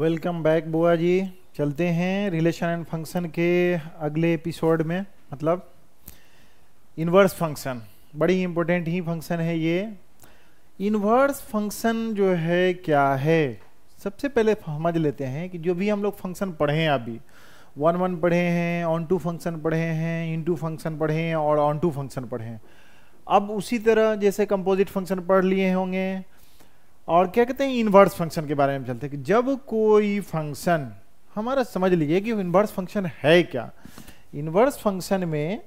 Welcome back बुआ जी चलते हैं रिलेशन एंड फंक्शन के अगले एपिसोड में मतलब इन्वर्स फंक्शन बड़ी इम्पोर्टेंट ही फंक्शन है ये इन्वर्स फंक्शन जो है क्या है सबसे पहले समझ लेते हैं कि जो भी हम लोग फंक्शन पढ़े हैं अभी वन वन पढ़े हैं ऑन टू फंक्शन पढ़े हैं इन टू फंक्शन पढ़े हैं और ऑन टू फंक्शन पढ़े हैं अब उसी तरह जैसे कंपोजिट फंक्शन पढ़ लिए होंगे और क्या कहते हैं इन्वर्स फंक्शन के बारे में चलते हैं जब कोई फंक्शन हमारा समझ लीजिए कि इन्वर्स फंक्शन है क्या इन्वर्स फंक्शन में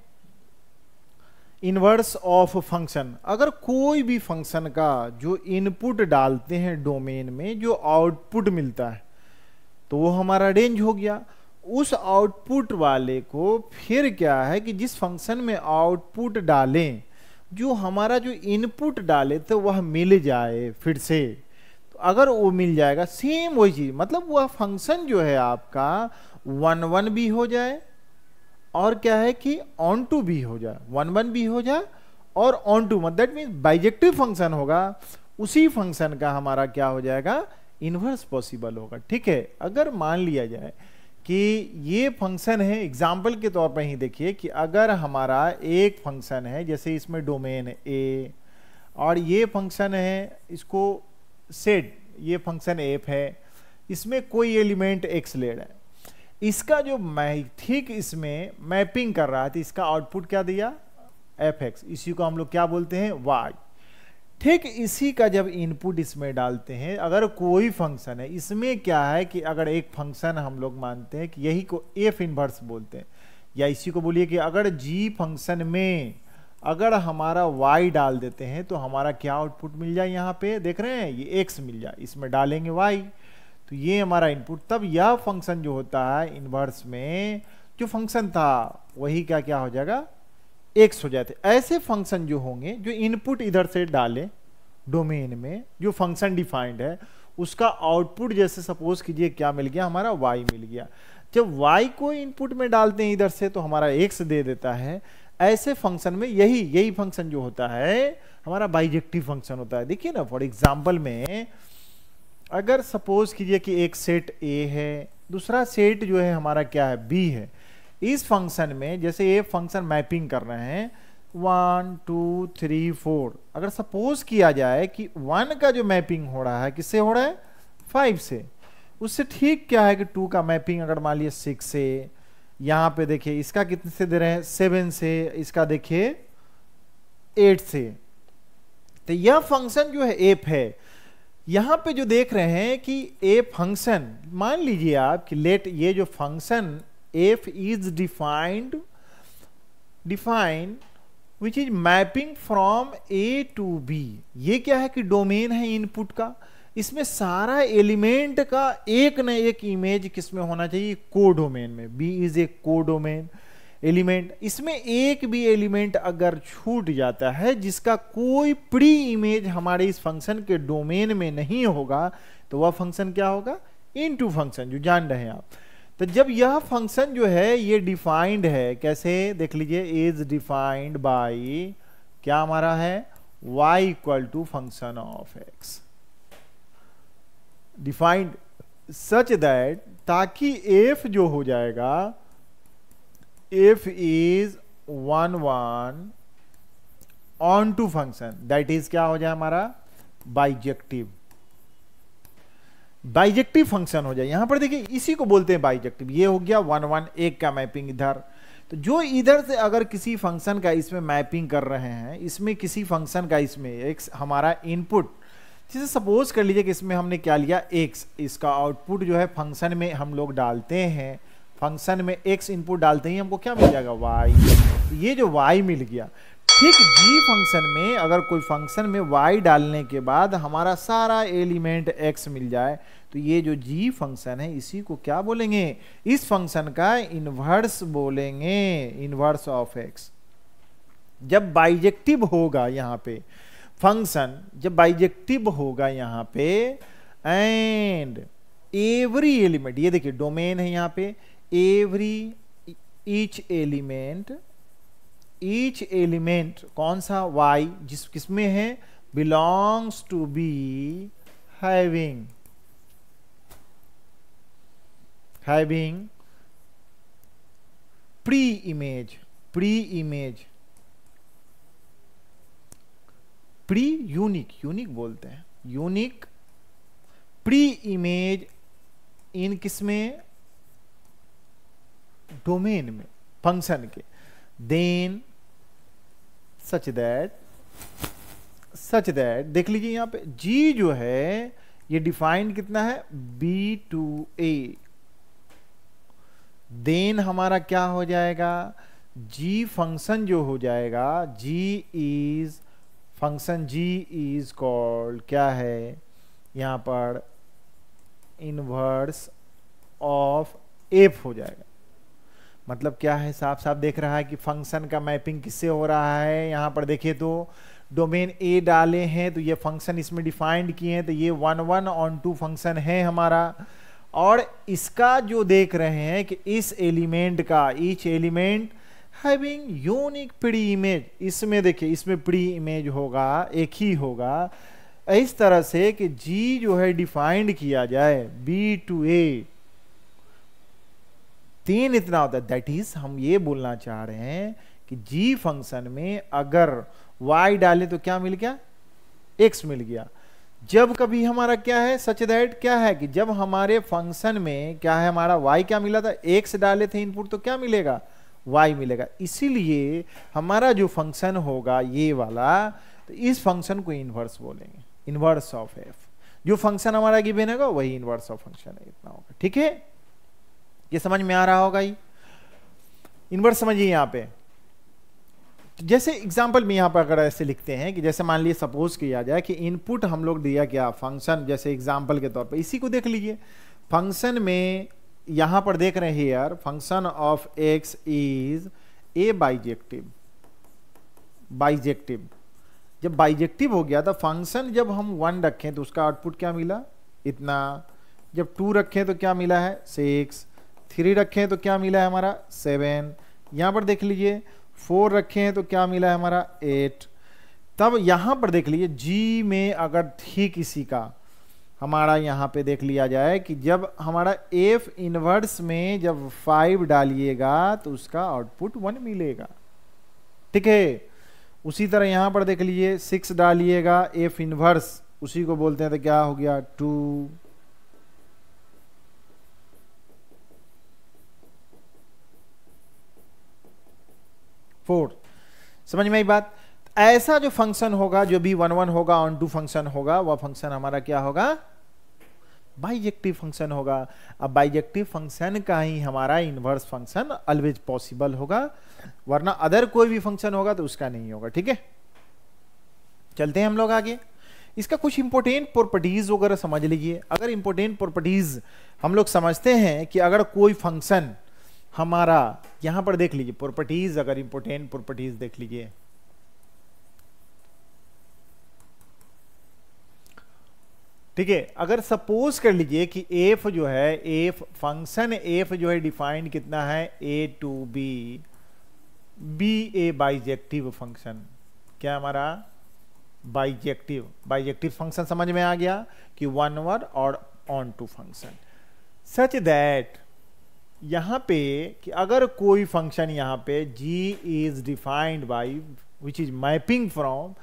इन्वर्स ऑफ फंक्शन अगर कोई भी फंक्शन का जो इनपुट डालते हैं डोमेन में जो आउटपुट मिलता है तो वो हमारा रेंज हो गया उस आउटपुट वाले को फिर क्या है कि जिस फंक्शन में आउटपुट डालें जो हमारा जो इनपुट डाले तो वह मिल जाए फिर से तो अगर वो मिल जाएगा सेम वही चीज़ मतलब वह फंक्शन जो है आपका वन वन भी हो जाए और क्या है कि ऑन टू भी हो जाए वन वन भी हो जाए और ऑन टू मतलब दैट मीन्स बाइजेक्टिव फंक्शन होगा उसी फंक्शन का हमारा क्या हो जाएगा इनवर्स पॉसिबल होगा ठीक है अगर मान लिया जाए कि ये फंक्शन है एग्जाम्पल के तौर पर ही देखिए कि अगर हमारा एक फंक्शन है जैसे इसमें डोमेन ए और ये फंक्शन है इसको सेट ये फंक्शन एफ है इसमें कोई एलिमेंट एक्स ले रहा है इसका जो मैं ठीक इसमें मैपिंग कर रहा था इसका आउटपुट क्या दिया एफ एक्स इसी को हम लोग क्या बोलते हैं वाई ठीक इसी का जब इनपुट इसमें डालते हैं अगर कोई फंक्शन है इसमें क्या है कि अगर एक फंक्शन हम लोग मानते हैं कि यही को एफ इन्वर्स बोलते हैं या इसी को बोलिए कि अगर जी फंक्शन में अगर हमारा वाई डाल देते हैं तो हमारा क्या आउटपुट मिल जाए यहाँ पे देख रहे हैं ये एक्स मिल जाए इसमें डालेंगे वाई तो ये हमारा इनपुट तब यह फंक्शन जो होता है इनवर्स में जो फंक्शन था वही क्या क्या हो जाएगा एक्स हो जाते ऐसे फंक्शन जो होंगे जो इनपुट इधर से डालें डोमेन में जो फंक्शन डिफाइंड है उसका आउटपुट जैसे सपोज कीजिए क्या मिल गया हमारा वाई मिल गया जब वाई को इनपुट में डालते हैं इधर से तो हमारा एक्स दे देता है ऐसे फंक्शन में यही यही फंक्शन जो होता है हमारा बाइजेक्टिव फंक्शन होता है देखिए ना फॉर एग्जाम्पल में अगर सपोज कीजिए कि एक सेट ए है दूसरा सेट जो है हमारा क्या है बी है इस फंक्शन में जैसे ये फंक्शन मैपिंग कर रहे हैं वन टू थ्री फोर अगर सपोज किया जाए कि वन का जो मैपिंग हो रहा है किससे हो रहा है फाइव से उससे ठीक क्या है कि टू का मैपिंग अगर मान लिया सिक्स से यहाँ पे देखिए इसका कितने से दे रहे हैं सेवन से इसका देखिए एट से तो यह फंक्शन जो है एप है यहाँ पे जो देख रहे हैं कि ए फंक्शन मान लीजिए आप कि लेट ये जो function f is defined define which is mapping from a to b ये क्या है कि डोमेन है इनपुट का इसमें सारा एलिमेंट का एक न एक इमेज किसमें होना चाहिए डोमेन में b is a domain element इसमें एक भी एलिमेंट अगर छूट जाता है जिसका कोई प्री इमेज हमारे इस फंक्शन के डोमेन में नहीं होगा तो वह फंक्शन क्या होगा इन टू फंक्शन जो जान रहे हैं आप तो जब यह फंक्शन जो है ये डिफाइंड है कैसे देख लीजिए इज डिफाइंड बाई क्या हमारा है y equal to function of x defined such that ताकि f जो हो जाएगा f is one one onto function that is क्या हो जाए हमारा बाइजेक्टिव बाइजेक्टिव फंक्शन हो जाए यहां पर देखिए इसी को बोलते हैं बाइजेक्टिव ये हो गया वन वन एक का मैपिंग इधर तो जो इधर से अगर किसी फंक्शन का इसमें मैपिंग कर रहे हैं इसमें किसी फंक्शन का इसमें एक हमारा इनपुट जैसे सपोज कर लीजिए कि इसमें हमने क्या लिया एक्स इसका आउटपुट जो है फंक्शन में हम लोग डालते हैं फंक्शन में एक्स इनपुट डालते ही हमको क्या मिल जाएगा वाई तो ये जो वाई मिल गया ठीक जी फंक्शन में अगर कोई फंक्शन में वाई डालने के बाद हमारा सारा एलिमेंट एक्स मिल जाए तो ये जो जी फंक्शन है इसी को क्या बोलेंगे इस फंक्शन का इन्वर्स बोलेंगे इन्वर्स ऑफ एक्स जब बाइजेक्टिव होगा यहाँ पे फंक्शन जब बाइजेक्टिव होगा यहाँ पे एंड एवरी एलिमेंट ये देखिए डोमेन है यहाँ पे every each element each element कौन सा वाई जिस किसमें है belongs to B having having pre image pre image pre unique unique बोलते हैं यूनिक प्री इमेज इन किसमें डोमेन में फंक्शन के then such that such that देख लीजिए यहां पे जी जो है ये डिफाइंड कितना है बी टू ए देन हमारा क्या हो जाएगा जी फंक्शन जो हो जाएगा g is function g is called क्या है यहां पर इनवर्स ऑफ एफ हो जाएगा मतलब क्या है साफ साफ देख रहा है कि फंक्शन का मैपिंग किससे हो रहा है यहाँ पर देखिए तो डोमेन ए डाले हैं तो ये फंक्शन इसमें डिफाइंड किए हैं तो ये one one onto function है हमारा और इसका जो देख रहे हैं कि इस एलिमेंट का each element having unique pre image इसमें देखिए इसमें प्री इमेज होगा एक ही होगा इस तरह से कि जी जो है डिफाइंड किया जाए बी टू ए तीन इतना होता है दैट इज हम ये बोलना चाह रहे हैं कि जी फंक्शन में अगर वाई डाले तो क्या मिल गया एक्स मिल गया जब कभी हमारा क्या है सच दैट क्या है कि जब हमारे फंक्शन में क्या है हमारा वाई क्या मिला था एक्स डाले थे इनपुट तो क्या मिलेगा वाई मिलेगा इसीलिए हमारा जो फंक्शन होगा ये वाला तो इस फंक्शन को इन्वर्स बोलेंगे इन्वर्स ऑफ एफ जो फंक्शन हमारा गिवेन होगा वही इन्वर्स ऑफ फंक्शन है इतना होगा ठीक है ये समझ में आ रहा होगा ही इन्वर्स समझिए यहाँ पे तो जैसे एग्जाम्पल में यहाँ पर अगर ऐसे लिखते हैं कि जैसे मान लीजिए सपोज किया जाए कि इनपुट हम लोग दिया गया फंक्शन जैसे एग्जाम्पल के तौर पर इसी को देख लीजिए फंक्शन में यहाँ पर देख रहे हैं यार function of x is a bijective bijective जब बाइजेक्टिव हो गया तो फंक्शन जब हम वन रखें तो उसका आउटपुट क्या मिला इतना जब टू रखें तो क्या मिला है सिक्स थ्री रखें तो क्या मिला है हमारा सेवन यहाँ पर देख लीजिए फोर रखे हैं तो क्या मिला है हमारा एट तब यहाँ पर देख लीजिए जी में अगर थी किसी का हमारा यहाँ पे देख लिया जाए कि जब हमारा एफ इनवर्स में जब फाइव डालिएगा तो उसका आउटपुट वन मिलेगा ठीक है उसी तरह यहाँ पर देख लीजिए सिक्स डालिएगा एफ इनवर्स उसी को बोलते हैं तो क्या हो गया टू फोर समझ में आई बात ऐसा जो फंक्शन होगा जो भी वन वन होगा ऑन टू फंक्शन होगा वह फंक्शन हमारा क्या होगा बाइजेक्टिव फंक्शन होगा अब बाइजेक्टिव फंक्शन का ही हमारा इनवर्स फंक्शन ऑलवेज पॉसिबल होगा वरना अदर कोई भी फंक्शन होगा तो उसका नहीं होगा ठीक है चलते हैं हम लोग आगे इसका कुछ इंपोर्टेंट प्रॉपर्टीज वगैरह समझ लीजिए अगर इंपोर्टेंट प्रॉपर्टीज हम लोग समझते हैं कि अगर कोई फंक्शन हमारा यहां पर देख लीजिए प्रॉपर्टीज अगर इंपोर्टेंट प्रॉपर्टीज देख लीजिए ठीक है अगर सपोज कर लीजिए कि एफ जो है एफ फंक्शन एफ जो है डिफाइंड कितना है A to B B A bijective function क्या हमारा बाइजेक्टिव बाइजेक्टिव फंक्शन समझ में आ गया कि वन वर और onto function such that यहाँ पे कि अगर कोई फंक्शन यहाँ पे g is defined by which is mapping from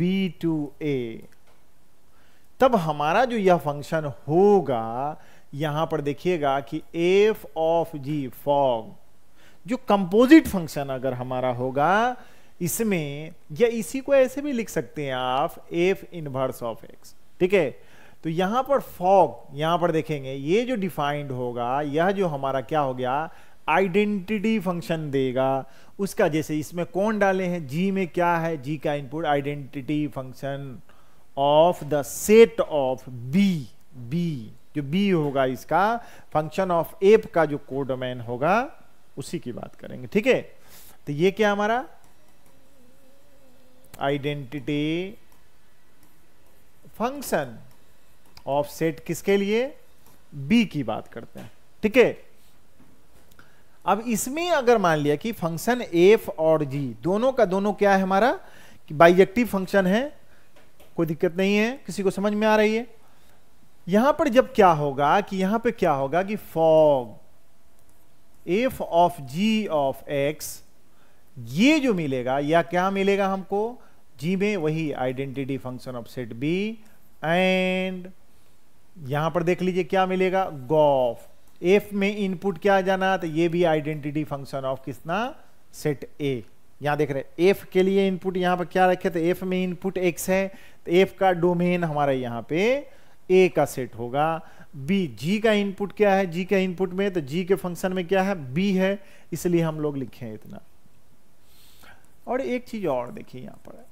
b to a तब हमारा जो यह फंक्शन होगा यहां पर देखिएगा कि एफ ऑफ जी फॉग जो कंपोजिट फंक्शन अगर हमारा होगा इसमें या इसी को ऐसे भी लिख सकते हैं आप एफ इनवर्स ऑफ एक्स ठीक है तो यहां पर फॉग यहां पर देखेंगे ये जो डिफाइंड होगा यह जो हमारा क्या हो गया आइडेंटिटी फंक्शन देगा उसका जैसे इसमें कौन डाले हैं जी में क्या है जी का input identity function of the set of B B जो बी होगा इसका फंक्शन ऑफ एप का जो कोडोमैन होगा उसी की बात करेंगे ठीक है तो ये क्या हमारा आइडेंटिटी फंक्शन ऑफसेट किसके लिए बी की बात करते हैं ठीक है अब इसमें अगर मान लिया कि फंक्शन एफ और जी दोनों का दोनों क्या है हमारा कि बाइजेक्टिव फंक्शन है कोई दिक्कत नहीं है किसी को समझ में आ रही है यहां पर जब क्या होगा कि यहां पे क्या होगा कि fog f of g of x ये जो मिलेगा या क्या मिलेगा हमको जी में वही identity function of set B and यहां पर देख लीजिए क्या मिलेगा गॉफ एफ में इनपुट क्या जाना तो ये भी आइडेंटिटी फंक्शन ऑफ किसना सेट ए यहां देख रहे एफ के लिए इनपुट यहां पर क्या रखे तो एफ में इनपुट एक्स है तो एफ का डोमेन हमारा यहां पे ए का सेट होगा बी जी का इनपुट क्या है जी का इनपुट में तो जी के फंक्शन में क्या है बी है इसलिए हम लोग लिखे हैं इतना और एक चीज और देखिए यहां पर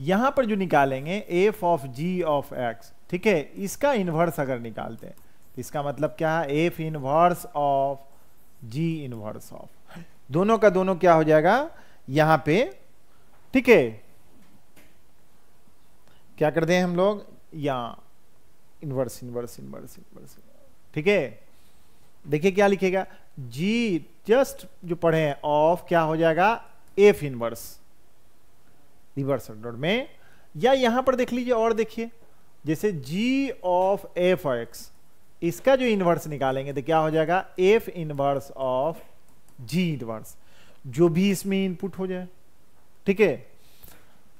यहां पर जो निकालेंगे f of g of x ठीक है इसका इन्वर्स अगर निकालते हैं तो इसका मतलब क्या है f inverse of g inverse of दोनों का दोनों क्या हो जाएगा यहां पे ठीक है क्या कर हैं हम लोग या इनवर्स इनवर्स इनवर्स इनवर्स ठीक है देखिए क्या लिखेगा जी जस्ट जो पढ़े हैं ऑफ क्या हो जाएगा एफ इनवर्स रिवर्स ऑर्डर में या यहां पर देख लीजिए और देखिए जैसे जी ऑफ एफ एक्स इसका जो इनवर्स निकालेंगे तो क्या हो जाएगा f inverse of g inverse जो भी इसमें इनपुट हो जाए ठीक है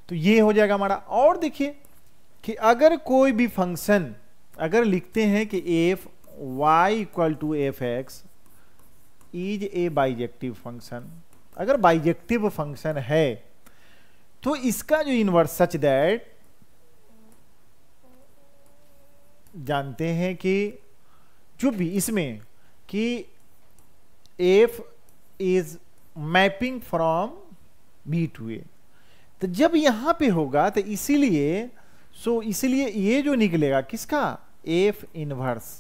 तो ये हो जाएगा हमारा और देखिए कि अगर कोई भी फंक्शन अगर लिखते हैं कि f y equal to f x is a bijective function अगर बाइजेक्टिव फंक्शन है तो इसका जो इन्वर्स सच दैट जानते हैं कि जो भी इसमें कि f is mapping from B to A तो जब यहां पे होगा तो इसीलिए सो इसीलिए ये जो निकलेगा किसका f inverse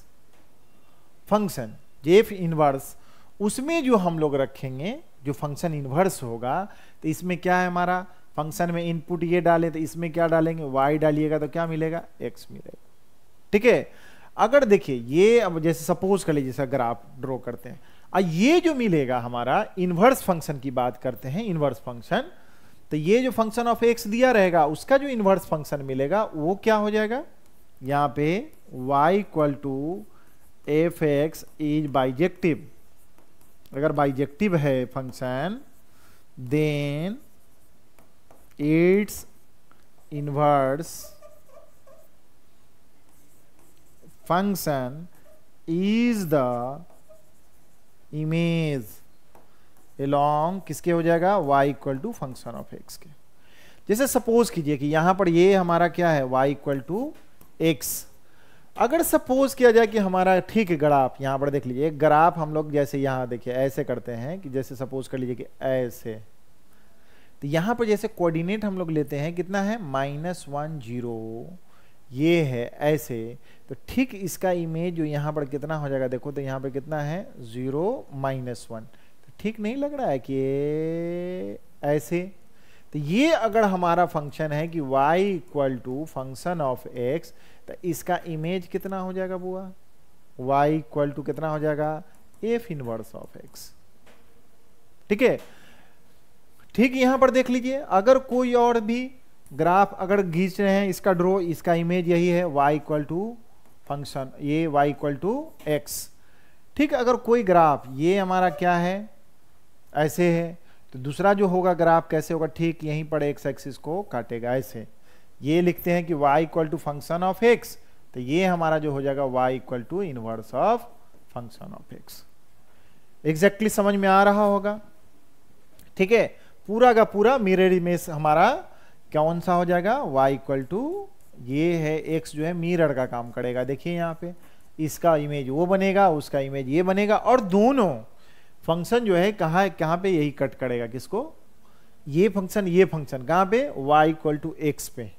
function f inverse उसमें जो हम लोग रखेंगे जो फंक्शन इनवर्स होगा तो इसमें क्या है हमारा फंक्शन में इनपुट ये डालें तो इसमें क्या डालेंगे वाई डालिएगा तो क्या मिलेगा एक्स मिलेगा ठीक है अगर देखिए ये अब जैसे सपोज कर लीजिए अगर आप ड्रॉ करते हैं और ये जो मिलेगा हमारा इनवर्स फंक्शन की बात करते हैं इन्वर्स फंक्शन तो ये जो फंक्शन ऑफ एक्स दिया रहेगा उसका जो इन्वर्स फंक्शन मिलेगा वो क्या हो जाएगा यहाँ पे y equal to f x is bijective अगर बाइजेक्टिव है function then its inverse function is the image along किसके हो जाएगा y equal to function of x के जैसे सपोज कीजिए कि यहां पर ये हमारा क्या है y इक्वल टू एक्स अगर सपोज किया जाए कि हमारा ठीक है ग्राफ यहां पर देख लीजिए ग्राफ हम लोग जैसे यहां देखिए ऐसे करते हैं कि जैसे सपोज कर लीजिए कि ऐसे तो यहाँ पर जैसे कोऑर्डिनेट हम लोग लेते हैं कितना है माइनस वन जीरो ये है ऐसे तो ठीक इसका इमेज जो यहाँ पर कितना हो जाएगा देखो तो यहाँ पर कितना है ज़ीरो माइनस वन तो ठीक नहीं लग रहा है कि ऐसे तो ये अगर हमारा फंक्शन है कि y equal to function of x तो इसका इमेज कितना हो जाएगा बुआ y इक्वल टू कितना हो जाएगा एफ इनवर्स ऑफ x ठीक है ठीक यहां पर देख लीजिए अगर कोई और भी ग्राफ अगर खींच रहे हैं इसका ड्रो इसका इमेज यही है y इक्वल टू फंक्शन ये y इक्वल टू एक्स ठीक अगर कोई ग्राफ ये हमारा क्या है ऐसे है तो दूसरा जो होगा ग्राफ कैसे होगा ठीक यहीं पर x एक्सिस को काटेगा ऐसे ये लिखते हैं कि y equal to function of x तो ये हमारा जो हो जाएगा y equal to inverse of function of x exactly समझ में आ रहा होगा ठीक है पूरा का पूरा मिरर इमेज हमारा कौन सा हो जाएगा वाई इक्वल टू ये है एक्स जो है मिरर का काम करेगा देखिए यहाँ पे इसका इमेज वो बनेगा उसका इमेज ये बनेगा और दोनों फंक्शन जो है कहाँ कहाँ पे यही कट करेगा किसको ये फंक्शन ये फंक्शन कहाँ पे वाई इक्वल टू एक्स पे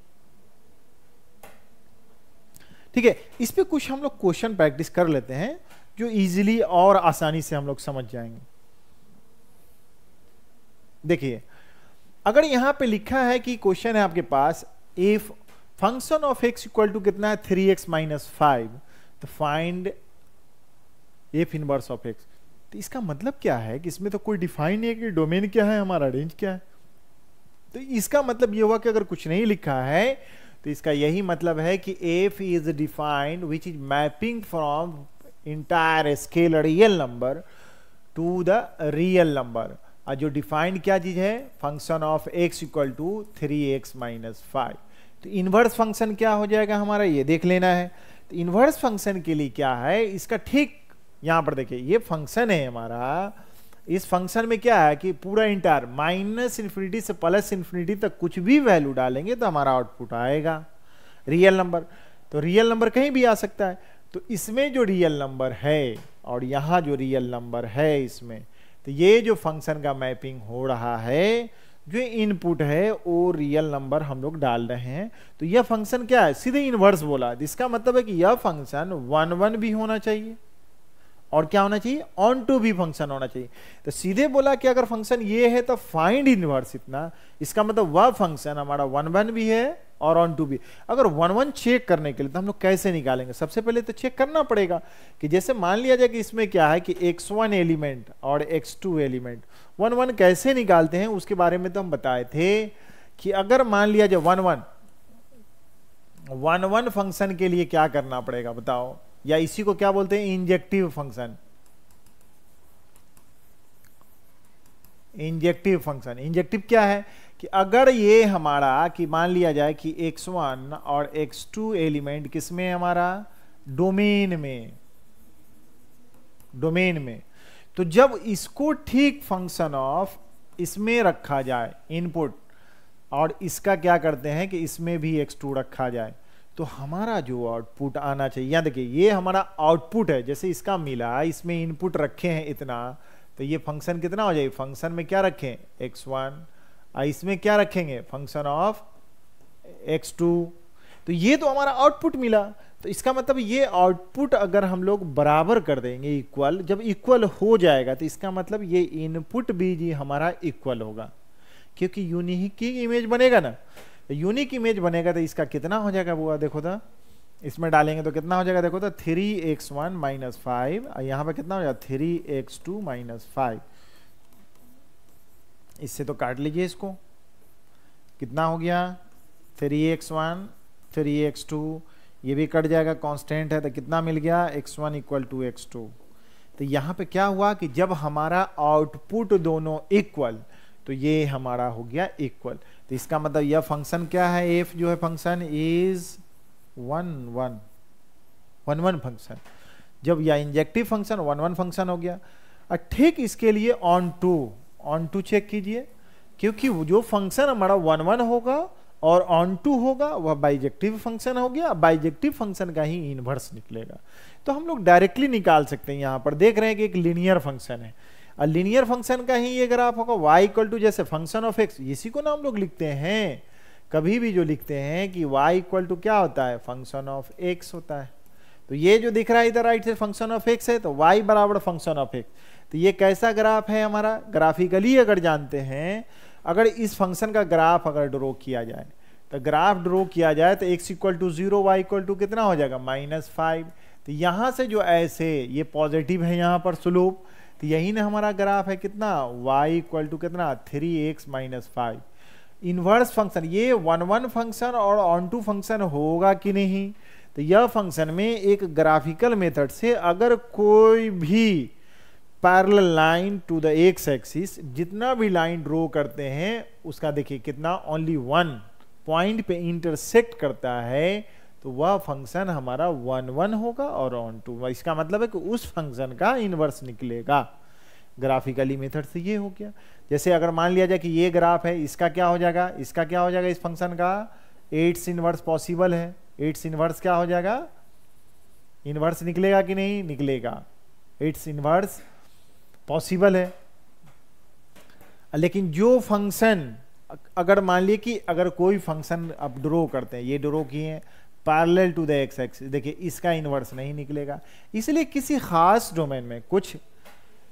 ठीक है इस पर कुछ हम लोग क्वेश्चन प्रैक्टिस कर लेते हैं जो इजीली और आसानी से हम लोग समझ जाएंगे देखिए अगर यहां पे लिखा है कि क्वेश्चन है आपके पास if function of x equal to कितना है थ्री एक्स माइनस फाइव तो find f inverse of x तो इसका मतलब क्या है कि इसमें तो कोई डिफाइन नहीं है कि डोमेन क्या है हमारा रेंज क्या है तो इसका मतलब यह हुआ कि अगर कुछ नहीं लिखा है तो इसका यही मतलब है कि f is defined which is mapping from entire scale real number to the real number और जो डिफाइंड क्या चीज़ है function of x equal to three x minus five तो इन्वर्स फंक्शन क्या हो जाएगा हमारा ये देख लेना है तो इन्वर्स फंक्शन के लिए क्या है इसका ठीक यहाँ पर देखिए ये फंक्शन है हमारा इस फंक्शन में क्या है कि पूरा इंटायर माइनस इन्फिनिटी से प्लस इन्फिनिटी तक कुछ भी वैल्यू डालेंगे तो हमारा आउटपुट आएगा रियल नंबर तो रियल नंबर कहीं भी आ सकता है तो इसमें जो रियल नंबर है और यहाँ जो रियल नंबर है इसमें तो ये जो फंक्शन का मैपिंग हो रहा है जो इनपुट है वो रियल नंबर हम लोग डाल रहे हैं तो यह फंक्शन क्या है सीधे इनवर्स बोला जिसका मतलब है कि यह फंक्शन वन वन भी होना चाहिए और क्या होना चाहिए ऑन टू भी फंक्शन होना चाहिए तो सीधे बोला कि अगर फंक्शन ये है तो फाइंड इनवर्स इतना इसका मतलब वह फंक्शन हमारा वन वन भी है और ऑन टू बी अगर वन वन चेक करने के लिए तो हम लोग कैसे निकालेंगे सबसे पहले तो चेक करना पड़ेगा कि जैसे मान लिया जाए कि इसमें क्या है कि एक्स वन एलिमेंट और x two element one one कैसे निकालते हैं उसके बारे में तो हम बताए थे कि अगर मान लिया जाए one one one one function के लिए क्या करना पड़ेगा बताओ या इसी को क्या बोलते हैं injective function injective function injective क्या है कि अगर ये हमारा कि मान लिया जाए कि x1 और x2 एलिमेंट किसमें हमारा डोमेन में डोमेन में तो जब इसको ठीक फंक्शन ऑफ इसमें रखा जाए इनपुट और इसका क्या करते हैं कि इसमें भी x2 रखा जाए तो हमारा जो आउटपुट आना चाहिए याद देखिए ये हमारा आउटपुट है जैसे इसका मिला इसमें इनपुट रखे हैं इतना तो ये फंक्शन कितना हो जाए फंक्शन में क्या रखें x1 इसमें क्या रखेंगे फंक्शन ऑफ एक्स टू तो ये तो हमारा आउटपुट मिला तो इसका मतलब ये आउटपुट अगर हम लोग बराबर कर देंगे इक्वल जब इक्वल हो जाएगा तो इसका मतलब ये इनपुट भी जी हमारा इक्वल होगा क्योंकि यूनिक इमेज बनेगा ना तो यूनिक इमेज बनेगा तो इसका कितना हो जाएगा बुआ देखो तो इसमें डालेंगे तो कितना हो जाएगा देखो तो three x one minus five यहाँ पर कितना हो जाएगा three x two minus five इससे तो काट लीजिए इसको कितना हो गया three x one three x two ये भी कट जाएगा कांस्टेंट है तो कितना मिल गया x one equal to x two तो यहाँ पे क्या हुआ कि जब हमारा आउटपुट दोनों इक्वल तो ये हमारा हो गया इक्वल तो इसका मतलब यह फंक्शन क्या है एफ जो है function is one one one one function जब यह injective function one one function हो गया और ठीक इसके लिए onto onto check कीजिए क्योंकि जो फंक्शन हमारा वन वन होगा और ऑन टू होगा वह बाइजेक्टिव फंक्शन हो गया बाइजेक्टिव फंक्शन का ही इनवर्स निकलेगा तो हम लोग डायरेक्टली निकाल सकते हैं यहाँ पर देख रहे हैं कि एक लीनियर फंक्शन है और लीनियर फंक्शन का ही ये ग्राफ होगा वाई इक्वल टू जैसे फंक्शन ऑफ एक्स इसी को ना हम लोग लिखते हैं कभी भी जो लिखते हैं कि y इक्वल टू क्या होता है फंक्शन ऑफ x होता है तो ये जो दिख रहा है इधर राइट से फंक्शन ऑफ x है तो y बराबर फंक्शन ऑफ x तो ये कैसा ग्राफ है हमारा ग्राफिकली अगर जानते हैं अगर इस फंक्शन का ग्राफ अगर ड्रॉ किया जाए तो ग्राफ ड्रॉ किया जाए तो x equal to zero y equal to कितना हो जाएगा माइनस फाइव तो यहाँ से जो ऐसे ये पॉजिटिव है यहाँ पर स्लोप तो यही ना हमारा ग्राफ है कितना y इक्वल टू कितना three x minus five inverse function ये वन वन फंक्शन और ऑन टू फंक्शन होगा कि नहीं तो यह फंक्शन में एक ग्राफिकल मेथड से अगर कोई भी parallel line to the x axis जितना भी लाइन ड्रो करते हैं उसका देखिए कितना ओनली वन पॉइंट पे इंटरसेक्ट करता है तो वह फंक्शन हमारा वन वन होगा और ऑन टू इसका मतलब है कि उस फंक्शन का इनवर्स निकलेगा ग्राफिकली मेथड से ये हो गया जैसे अगर मान लिया जाए कि ये ग्राफ है इसका क्या हो जाएगा इसका क्या हो जाएगा इस फंक्शन का एट्स इनवर्स पॉसिबल है एट्स इनवर्स क्या हो जाएगा इनवर्स निकलेगा कि नहीं निकलेगा एट्स इनवर्स पॉसिबल है लेकिन जो फंक्शन अगर मान लिए कि अगर कोई फंक्शन आप ड्रो करते हैं ये ड्रो किए हैं parallel to the x x देखिए इसका इन्वर्स नहीं निकलेगा इसलिए किसी खास डोमेन में कुछ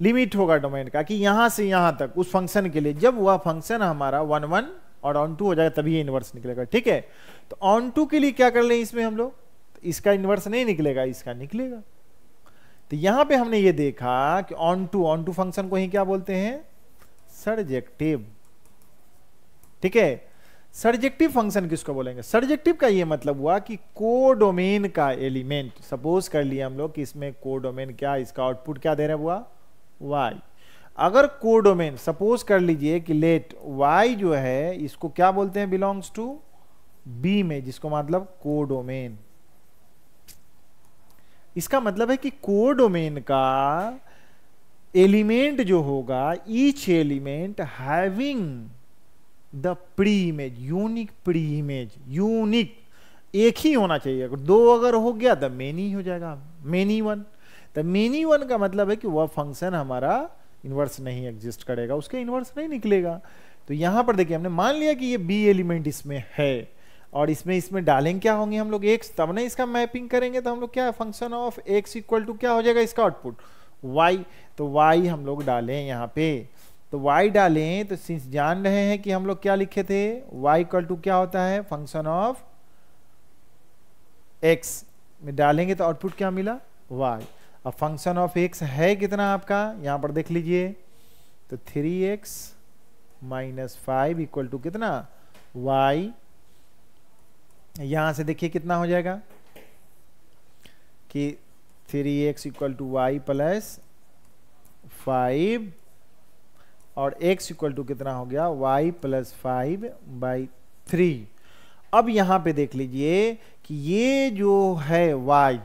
लिमिट होगा डोमेन का कि यहां से यहां तक उस फंक्शन के लिए जब वह फंक्शन हमारा वन वन और ऑन टू हो जाएगा तभी इन्वर्स निकलेगा ठीक है तो ऑन टू के लिए क्या कर लें इसमें हम लोग तो इसका इन्वर्स नहीं निकलेगा इसका निकलेगा तो यहां पे हमने ये देखा कि onto onto function को ही क्या बोलते हैं सर्जेक्टिव ठीक है सर्जेक्टिव फंक्शन किसको बोलेंगे सर्जेक्टिव का ये मतलब हुआ कि कोडोमेन का एलिमेंट सपोज कर लिया हम लोग कि इसमें कोडोमेन क्या इसका आउटपुट क्या दे रहे हुआ वाई अगर कोडोमेन सपोज कर लीजिए कि लेट वाई जो है इसको क्या बोलते हैं बिलोंग्स टू बी में जिसको मतलब कोडोमेन इसका मतलब है कि को डोमेन का एलिमेंट जो होगा each element having the pre image unique pre image unique एक ही होना चाहिए अगर दो अगर हो गया तो मेनी हो जाएगा मेनी वन तो मेनी वन का मतलब है कि वह फंक्शन हमारा इन्वर्स नहीं एग्जिस्ट करेगा उसके इन्वर्स नहीं निकलेगा तो यहां पर देखिए हमने मान लिया कि ये बी एलिमेंट इसमें है और इसमें इसमें डालेंगे क्या होंगे हम लोग एक्स तब ना इसका मैपिंग करेंगे तो हम लोग क्या function of x equal to क्या हो जाएगा इसका आउटपुट वाई तो वाई हम लोग डालें यहाँ पे तो वाई डालें तो सिंस जान रहे हैं कि हम लोग क्या लिखे थे वाई इक्वल टू क्या होता है फंक्शन ऑफ एक्स में डालेंगे तो आउटपुट क्या मिला वाई अब फंक्शन ऑफ एक्स है कितना आपका यहाँ पर देख लीजिए तो three x minus five equal to कितना वाई यहाँ से देखिए कितना हो जाएगा कि three x equal to y plus five और एक्स इक्वल टू कितना हो गया y plus five by three अब यहाँ पे देख लीजिए कि ये जो है वाई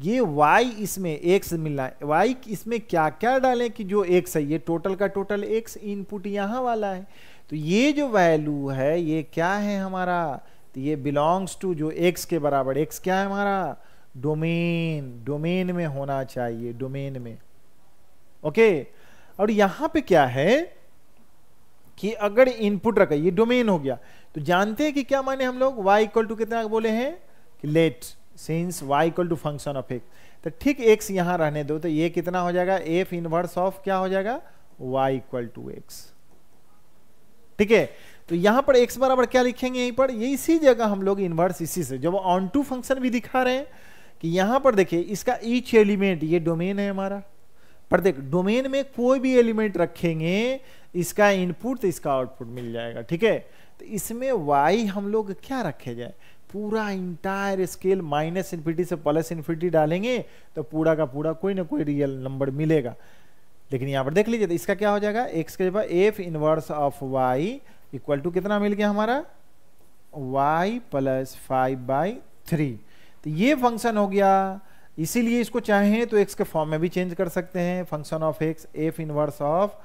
ये वाई इसमें एक्स मिलना है वाई इसमें क्या क्या डालें कि जो एक्स है ये टोटल का टोटल एक्स इनपुट यहाँ वाला है तो ये जो वैल्यू है ये क्या है हमारा तो ये बिलोंग्स टू जो एक्स के बराबर एक्स क्या है हमारा डोमेन डोमेन में होना चाहिए डोमेन में ओके और यहां पे क्या है कि अगर इनपुट रखा ये डोमेन हो गया तो जानते हैं कि क्या माने हम लोग y इक्वल टू कितना बोले हैं कि let since y equal to function of x तो ठीक x यहां रहने दो तो ये कितना हो जाएगा f इनवर्स ऑफ क्या हो जाएगा y इक्वल टू एक्स ठीक है तो यहां पर एक्स बराबर क्या लिखेंगे यहीं पर ये इसी जगह हम लोग इन्वर्स इसी से जब ऑन टू फंक्शन भी दिखा रहे हैं कि यहां पर देखिए इसका ईच एलिमेंट ये डोमेन है हमारा पर देख डोमेन में कोई भी एलिमेंट रखेंगे इसका इनपुट तो इसका आउटपुट मिल जाएगा ठीक है तो इसमें वाई हम लोग क्या रखे जाए पूरा इंटायर स्केल माइनस इन्फिटी से प्लस इन्फिटी डालेंगे तो पूरा का पूरा कोई ना कोई रियल नंबर मिलेगा लेकिन यहां पर देख लीजिए तो इसका क्या हो जाएगा एक्स के जगह f inverse of y equal to कितना मिल गया हमारा y plus five by three तो ये फंक्शन हो गया इसीलिए इसको चाहें तो एक्स के फॉर्म में भी चेंज कर सकते हैं function of x f inverse of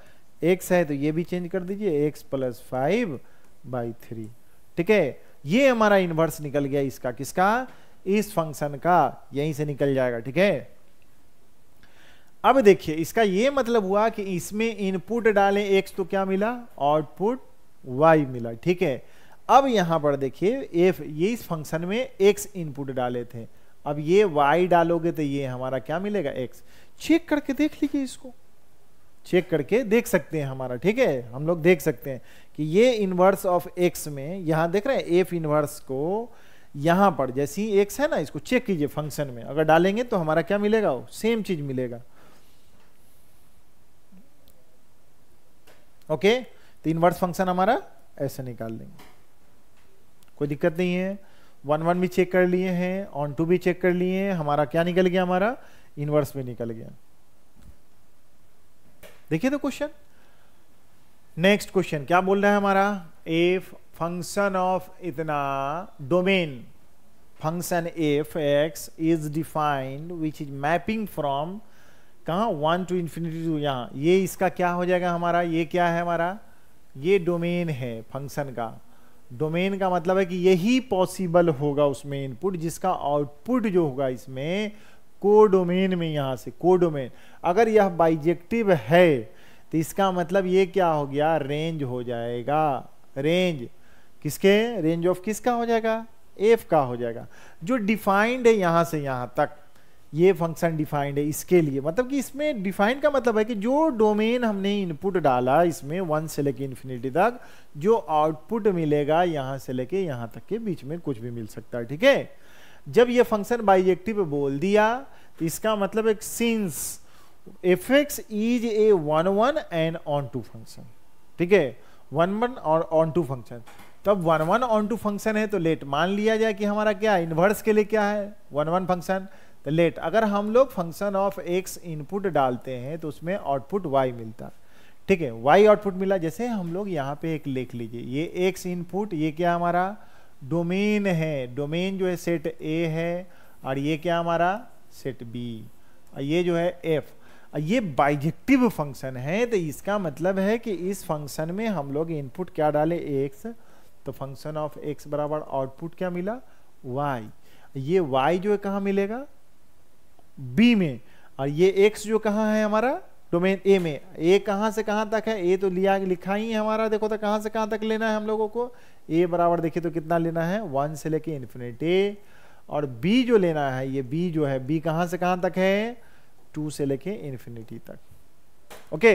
x है तो ये भी चेंज कर दीजिए x plus five by three ठीक है ये हमारा इन्वर्स निकल गया इसका किसका इस फंक्शन का यहीं से निकल जाएगा ठीक है अब देखिए इसका ये मतलब हुआ कि इसमें इनपुट डालें एक्स तो क्या मिला आउटपुट y मिला ठीक है अब यहां पर देखिए f ये इस फंक्शन में x इनपुट डाले थे अब ये वाई डालोगे तो ये हमारा क्या मिलेगा x चेक करके देख लीजिए इसको चेक करके देख सकते हैं हमारा ठीक है हम लोग देख सकते हैं कि ये इनवर्स ऑफ एक्स में यहां देख रहे हैं f इनवर्स को यहां पर जैसे ही एक्स है ना इसको चेक कीजिए फंक्शन में अगर डालेंगे तो हमारा क्या मिलेगा वो सेम चीज मिलेगा ओके okay? तो इनवर्स फंक्शन हमारा ऐसे निकाल देंगे कोई दिक्कत नहीं है वन वन भी चेक कर लिए हैं ऑन टू भी चेक कर लिए हैं हमारा क्या निकल गया हमारा इनवर्स भी निकल गया देखिए तो क्वेश्चन नेक्स्ट क्वेश्चन क्या बोल रहा है हमारा एफ फंक्शन ऑफ इतना domain function f x is defined which is mapping from कहा वन टू इंफिनिटी टू यहां ये इसका क्या हो जाएगा हमारा ये क्या है हमारा ये डोमेन है फंक्शन का डोमेन का मतलब है कि यही पॉसिबल होगा उसमें इनपुट जिसका आउटपुट जो होगा इसमें को डोमेन में यहाँ से को डोमेन अगर यह बाइजेक्टिव है तो इसका मतलब ये क्या हो गया रेंज हो जाएगा रेंज किसके रेंज ऑफ किसका हो जाएगा एफ का हो जाएगा जो डिफाइंड है यहाँ से यहाँ तक ये फंक्शन डिफाइंड है इसके लिए मतलब कि इसमें डिफाइंड का मतलब है कि जो डोमेन हमने इनपुट डाला इसमें वन से लेके इन्फिनिटी तक जो आउटपुट मिलेगा यहाँ से लेके यहाँ तक के बीच में कुछ भी मिल सकता है ठीक है जब ये फंक्शन बाइजेक्टिव बोल दिया तो इसका मतलब एक since f x is a one one and onto function ठीक है वन वन और ऑन टू फंक्शन तब one one onto function है तो लेट मान लिया जाए कि हमारा क्या इन्वर्स के लिए क्या है वन वन फंक्शन लेट अगर हम लोग फंक्शन ऑफ एक्स इनपुट डालते हैं तो उसमें आउटपुट वाई मिलता ठीक है वाई आउटपुट मिला जैसे हम लोग यहाँ पे एक लिख लीजिए ये एक्स इनपुट ये क्या हमारा डोमेन है डोमेन जो है सेट ए है और ये क्या हमारा सेट बी और ये जो है एफ ये बाइजेक्टिव फंक्शन है तो इसका मतलब है कि इस फंक्शन में हम लोग इनपुट क्या डाले एक्स तो फंक्शन ऑफ एक्स बराबर आउटपुट क्या मिला वाई ये वाई जो है कहाँ मिलेगा बी में और ये एक्स जो कहाँ है हमारा डोमेन ए में ए कहाँ से कहाँ तक है ए तो लिया लिखा ही है हमारा देखो तो कहाँ से कहाँ तक लेना है हम लोगों को ए बराबर देखिए तो कितना लेना है वन से लेके इन्फिनिट और बी जो लेना है ये बी जो है बी कहाँ से कहाँ तक है टू से लेके इन्फिनिटी तक ओके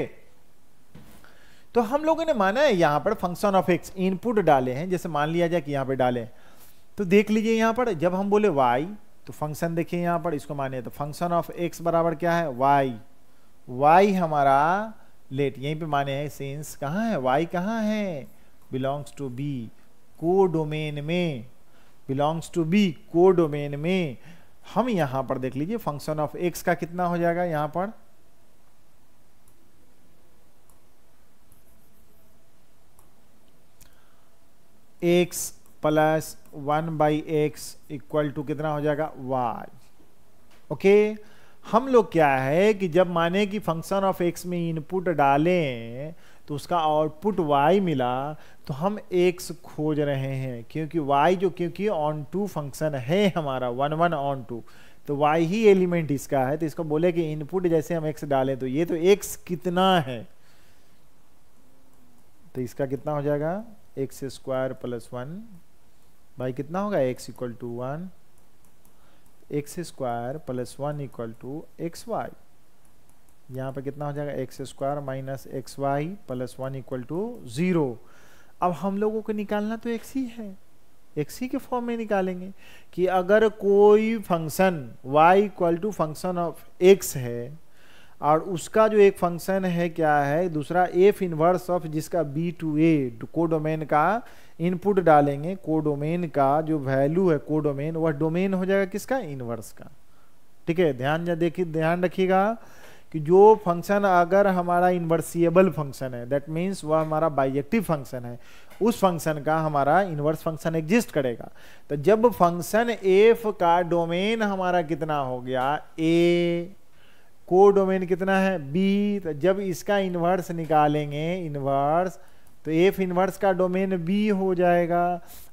तो हम लोगों ने माना है यहाँ पर फंक्शन ऑफ एक्स इनपुट डाले हैं जैसे मान लिया जाए कि यहाँ पर डाले तो देख लीजिए यहाँ पर जब हम बोले वाई तो फंक्शन देखिए यहाँ पर इसको मानिए तो फंक्शन ऑफ एक्स बराबर क्या है वाई वाई हमारा लेट यहीं पे माने हैं सेंस कहाँ है वाई कहाँ है बिलोंग्स टू बी को डोमेन में बिलोंग्स टू बी को डोमेन में हम यहाँ पर देख लीजिए फंक्शन ऑफ एक्स का कितना हो जाएगा यहाँ पर x plus one by x equal to कितना हो जाएगा वाई ओके हम लोग क्या है कि जब माने कि फंक्शन ऑफ एक्स में इनपुट डालें तो उसका आउटपुट वाई मिला तो हम एक्स खोज रहे हैं क्योंकि वाई जो क्योंकि ऑन टू फंक्शन है हमारा वन वन ऑन टू तो वाई ही एलिमेंट इसका है तो इसको बोले कि इनपुट जैसे हम एक्स डालें तो ये तो एक्स कितना है तो इसका कितना हो जाएगा एक्स स्क्वायर प्लस वन भाई कितना होगा x equal to one x square plus one equal to x y यहाँ पर कितना हो जाएगा x square minus x y plus one equal to zero अब हम लोगों को निकालना तो एक्स ही है एक्स ही के फॉर्म में निकालेंगे कि अगर कोई function y equal to function of x है और उसका जो एक फंक्शन है क्या है दूसरा एफ इन्वर्स ऑफ जिसका बी टू ए कोडोमेन का इनपुट डालेंगे कोडोमेन का जो वैल्यू है कोडोमेन वह डोमेन हो जाएगा किसका इन्वर्स का ठीक है ध्यान देखिए ध्यान रखिएगा कि जो फंक्शन अगर हमारा इन्वर्सिएबल फंक्शन है दैट मीन्स वह हमारा बाइजेक्टिव फंक्शन है उस फंक्शन का हमारा इन्वर्स फंक्शन एग्जिस्ट करेगा तो जब फंक्शन एफ का डोमेन हमारा कितना हो गया ए डोमेन कितना है बी तो जब इसका इन्वर्स निकालेंगे इन्वर्स तो एफ इन्वर्स का डोमेन बी हो जाएगा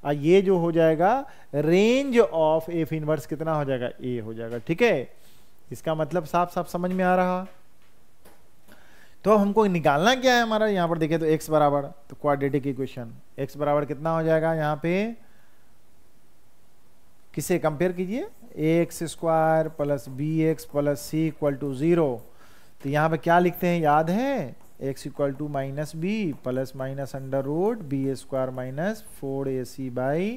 और ये जो हो जाएगा रेंज ऑफ एफ इन्वर्स कितना हो जाएगा ए हो जाएगा ठीक है इसका मतलब साफ साफ समझ में आ रहा तो अब हमको निकालना क्या है हमारा यहाँ पर देखे तो x बराबर तो क्वाड्रेटिक इक्वेशन x बराबर कितना हो जाएगा यहाँ पे किसे कंपेयर कीजिए a x square plus b x plus c equal to zero तो यहाँ पे क्या लिखते हैं याद है x equal to minus b plus minus under root b square minus four a c by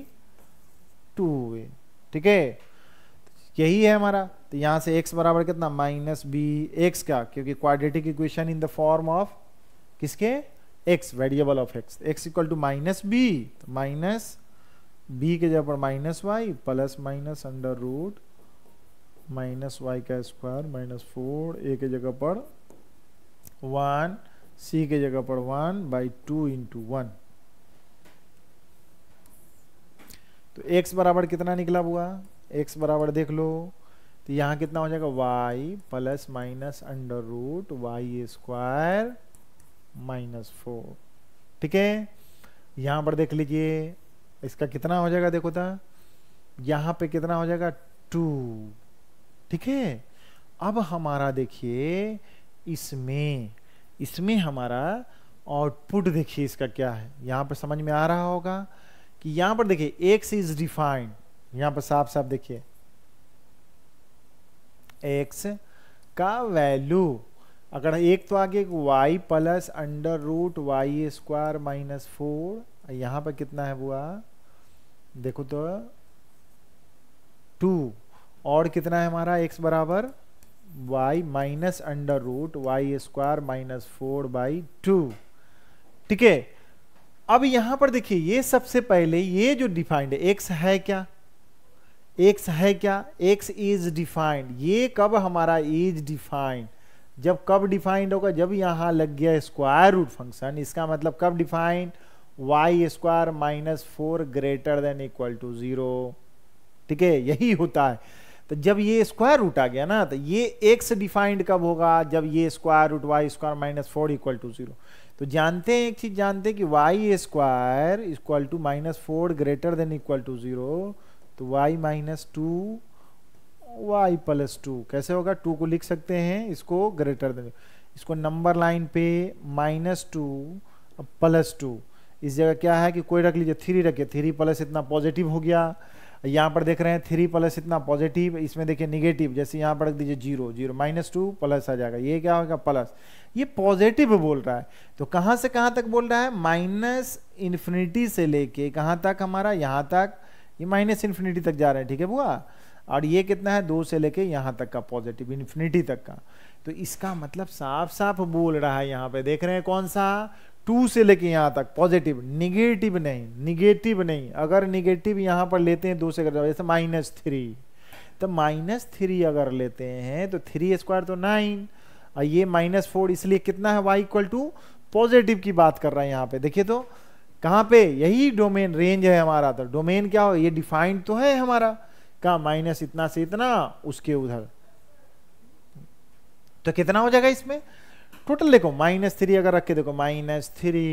two a ठीक है यही है हमारा तो यहाँ से x बराबर कितना माइनस बी एक्स का क्योंकि quadratic equation in the form of किसके x variable of x x equal to minus b minus b के जगह पर minus y plus minus under root minus y का स्क्वायर माइनस फोर ए के जगह पर वन सी के जगह पर one by two into one तो एक्स बराबर कितना निकला हुआ एक्स बराबर देख लो तो यहां कितना हो जाएगा y plus minus under root y square minus four ठीक है यहां पर देख लीजिए इसका कितना हो जाएगा देखो था यहाँ पे कितना हो जाएगा टू ठीक है अब हमारा देखिए इसमें इसमें हमारा आउटपुट देखिए इसका क्या है यहां पर समझ में आ रहा होगा कि यहां पर देखिए एक्स इज डिफाइंड यहां पर साफ साफ देखिए एक्स का वैल्यू अगर एक तो आगे y plus under root y square minus four यहां पर कितना है वो देखो तो टू और कितना है हमारा एक्स बराबर y minus under root y square minus four by two ठीक है अब यहां पर देखिए ये सबसे पहले ये जो डिफाइंड है एक्स है क्या एक्स है क्या एक्स इज डिफाइंड ये कब हमारा इज डिफाइंड जब कब डिफाइंड होगा जब यहां लग गया स्क्वायर रूट फंक्शन इसका मतलब कब defined y square minus four greater than equal to zero ठीक है यही होता है तो जब ये स्क्वायर रूट आ गया ना तो ये एक्स डिफाइंड कब होगा जब ये square root y square minus four equal to zero तो जानते हैं एक चीज जानते हैं कि y square equal to minus four greater than equal to zero तो y minus two y plus two कैसे होगा टू को लिख सकते हैं इसको ग्रेटर देन इसको नंबर लाइन पे माइनस टू प्लस टू इस जगह क्या है कि कोई रख लीजिए थ्री रखिए थ्री प्लस इतना पॉजिटिव हो गया यहाँ पर देख रहे हैं थ्री प्लस इतना पॉजिटिव इसमें देखिए निगेटिव जैसे यहाँ पर रख दीजिए zero zero minus two plus आ जाएगा ये क्या होगा प्लस ये पॉजिटिव बोल रहा है तो कहाँ से कहाँ तक बोल रहा है माइनस इन्फिनिटी से लेके कहाँ तक हमारा यहाँ तक ये माइनस इन्फिनिटी तक जा रहे हैं ठीक है बुआ और ये कितना है दो से लेके यहाँ तक का पॉजिटिव इन्फिनिटी तक का तो इसका मतलब साफ साफ बोल रहा है यहाँ पे देख रहे हैं कौन सा टू से लेके यहाँ तक पॉजिटिव निगेटिव नहीं निगेटिव नहीं अगर निगेटिव यहाँ पर लेते हैं दो से अगर जैसे माइनस थ्री तो माइनस थ्री अगर लेते हैं तो थ्री स्क्वायर तो नाइन और ये माइनस फोर इसलिए कितना है वाई इक्वल टू पॉजिटिव की बात कर रहा है यहाँ पे देखिए तो कहाँ पे यही डोमेन रेंज है हमारा तो डोमेन क्या हो ये डिफाइंड तो है हमारा कहा माइनस इतना से इतना उसके उधर तो कितना हो जाएगा इसमें टोटल देखो माइनस थ्री अगर रख के देखो माइनस थ्री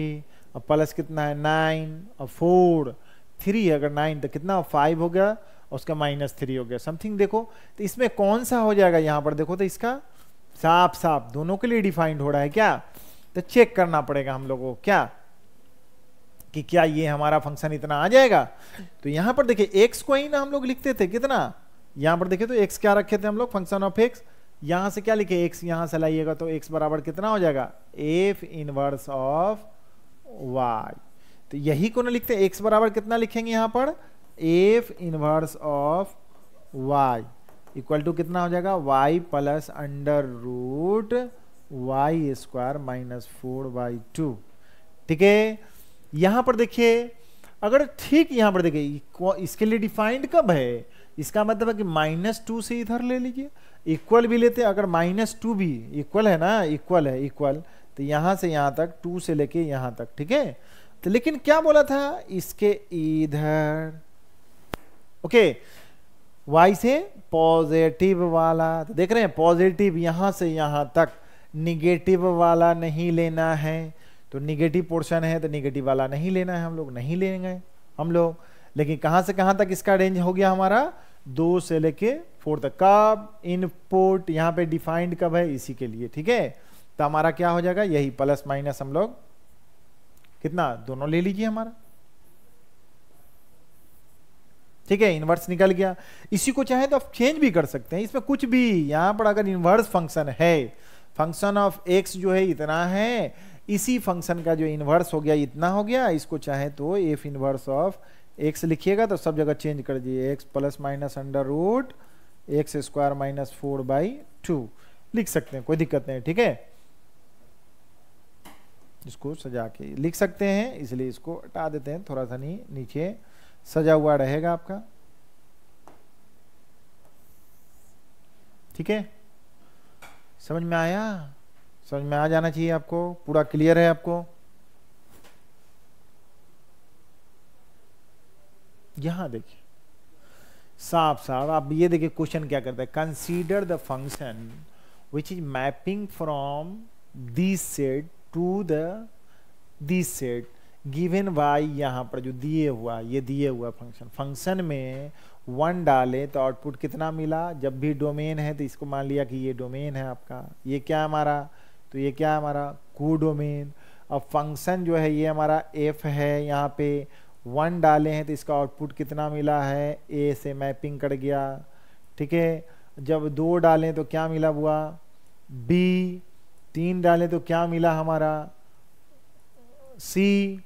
और प्लस कितना है नाइन और फोर थ्री अगर नाइन तो कितना फाइव हो गया उसका माइनस थ्री हो गया समथिंग देखो तो इसमें कौन सा हो जाएगा यहाँ पर देखो तो इसका साफ साफ दोनों के लिए डिफाइंड हो रहा है क्या तो चेक करना पड़ेगा हम लोगों को क्या कि क्या ये हमारा फंक्शन इतना आ जाएगा तो यहाँ पर देखिए एक्स को ही ना हम लोग लिखते थे कितना यहाँ पर देखिए तो एक्स क्या रखे थे हम लोग फंक्शन ऑफ एक्स यहां से क्या लिखे एक्स यहां से लाइएगा तो एक्स बराबर कितना हो जाएगा एफ इनवर्स ऑफ वाई तो यही को ना लिखते x बराबर कितना लिखेंगे यहां पर f inverse of y equal to कितना हो जाएगा y plus under root y square minus four by two ठीक है यहां पर देखिए अगर ठीक यहां पर देखिए इसके लिए डिफाइंड कब है इसका मतलब है कि माइनस टू से इधर ले लीजिए इक्वल भी लेते हैं अगर माइनस टू भी इक्वल है ना इक्वल है इक्वल तो यहाँ से यहाँ तक टू से लेके यहाँ तक ठीक है तो लेकिन क्या बोला था इसके इधर ओके वाई से पॉजिटिव वाला तो देख रहे हैं पॉजिटिव यहाँ से यहाँ तक निगेटिव वाला नहीं लेना है तो निगेटिव पोर्शन है तो निगेटिव वाला नहीं लेना है हम लोग नहीं लेंगे हम लोग लेकिन कहाँ से कहाँ तक इसका रेंज हो गया हमारा दो से लेके फॉर द कब इनपुट यहां पे डिफाइंड कब है इसी के लिए ठीक है तो हमारा क्या हो जाएगा यही प्लस माइनस हम लोग कितना दोनों ले लीजिए हमारा ठीक है इनवर्स निकल गया इसी को चाहे तो आप चेंज भी कर सकते हैं इसमें कुछ भी यहां पर अगर इन्वर्स फंक्शन है फंक्शन ऑफ एक्स जो है इतना है इसी फंक्शन का जो इन्वर्स हो गया इतना हो गया इसको चाहे तो एफ इनवर्स ऑफ एक्स लिखिएगा तो सब जगह चेंज कर दीजिए x plus minus under root x square minus four by two लिख सकते हैं कोई दिक्कत नहीं ठीक है इसको सजा के लिख सकते हैं इसलिए इसको हटा देते हैं थोड़ा सा नहीं नीचे सजा हुआ रहेगा आपका ठीक है समझ में आया समझ में आ जाना चाहिए आपको पूरा क्लियर है आपको यहां देखिए साफ साफ आप ये देखिए क्वेश्चन क्या करता है consider the function which is mapping from this set to the this set given y यहाँ पर जो दिए हुआ ये दिए हुआ फंक्शन फंक्शन में वन डाले तो आउटपुट कितना मिला जब भी डोमेन है तो इसको मान लिया कि ये डोमेन है आपका ये क्या हमारा तो ये क्या हमारा को डोमेन अब फंक्शन जो है ये हमारा एफ है यहाँ पे वन डाले हैं तो इसका आउटपुट कितना मिला है ए से मैपिंग कर गया ठीक है जब दो डालें तो क्या मिला हुआ बी तीन डालें तो क्या मिला हमारा सी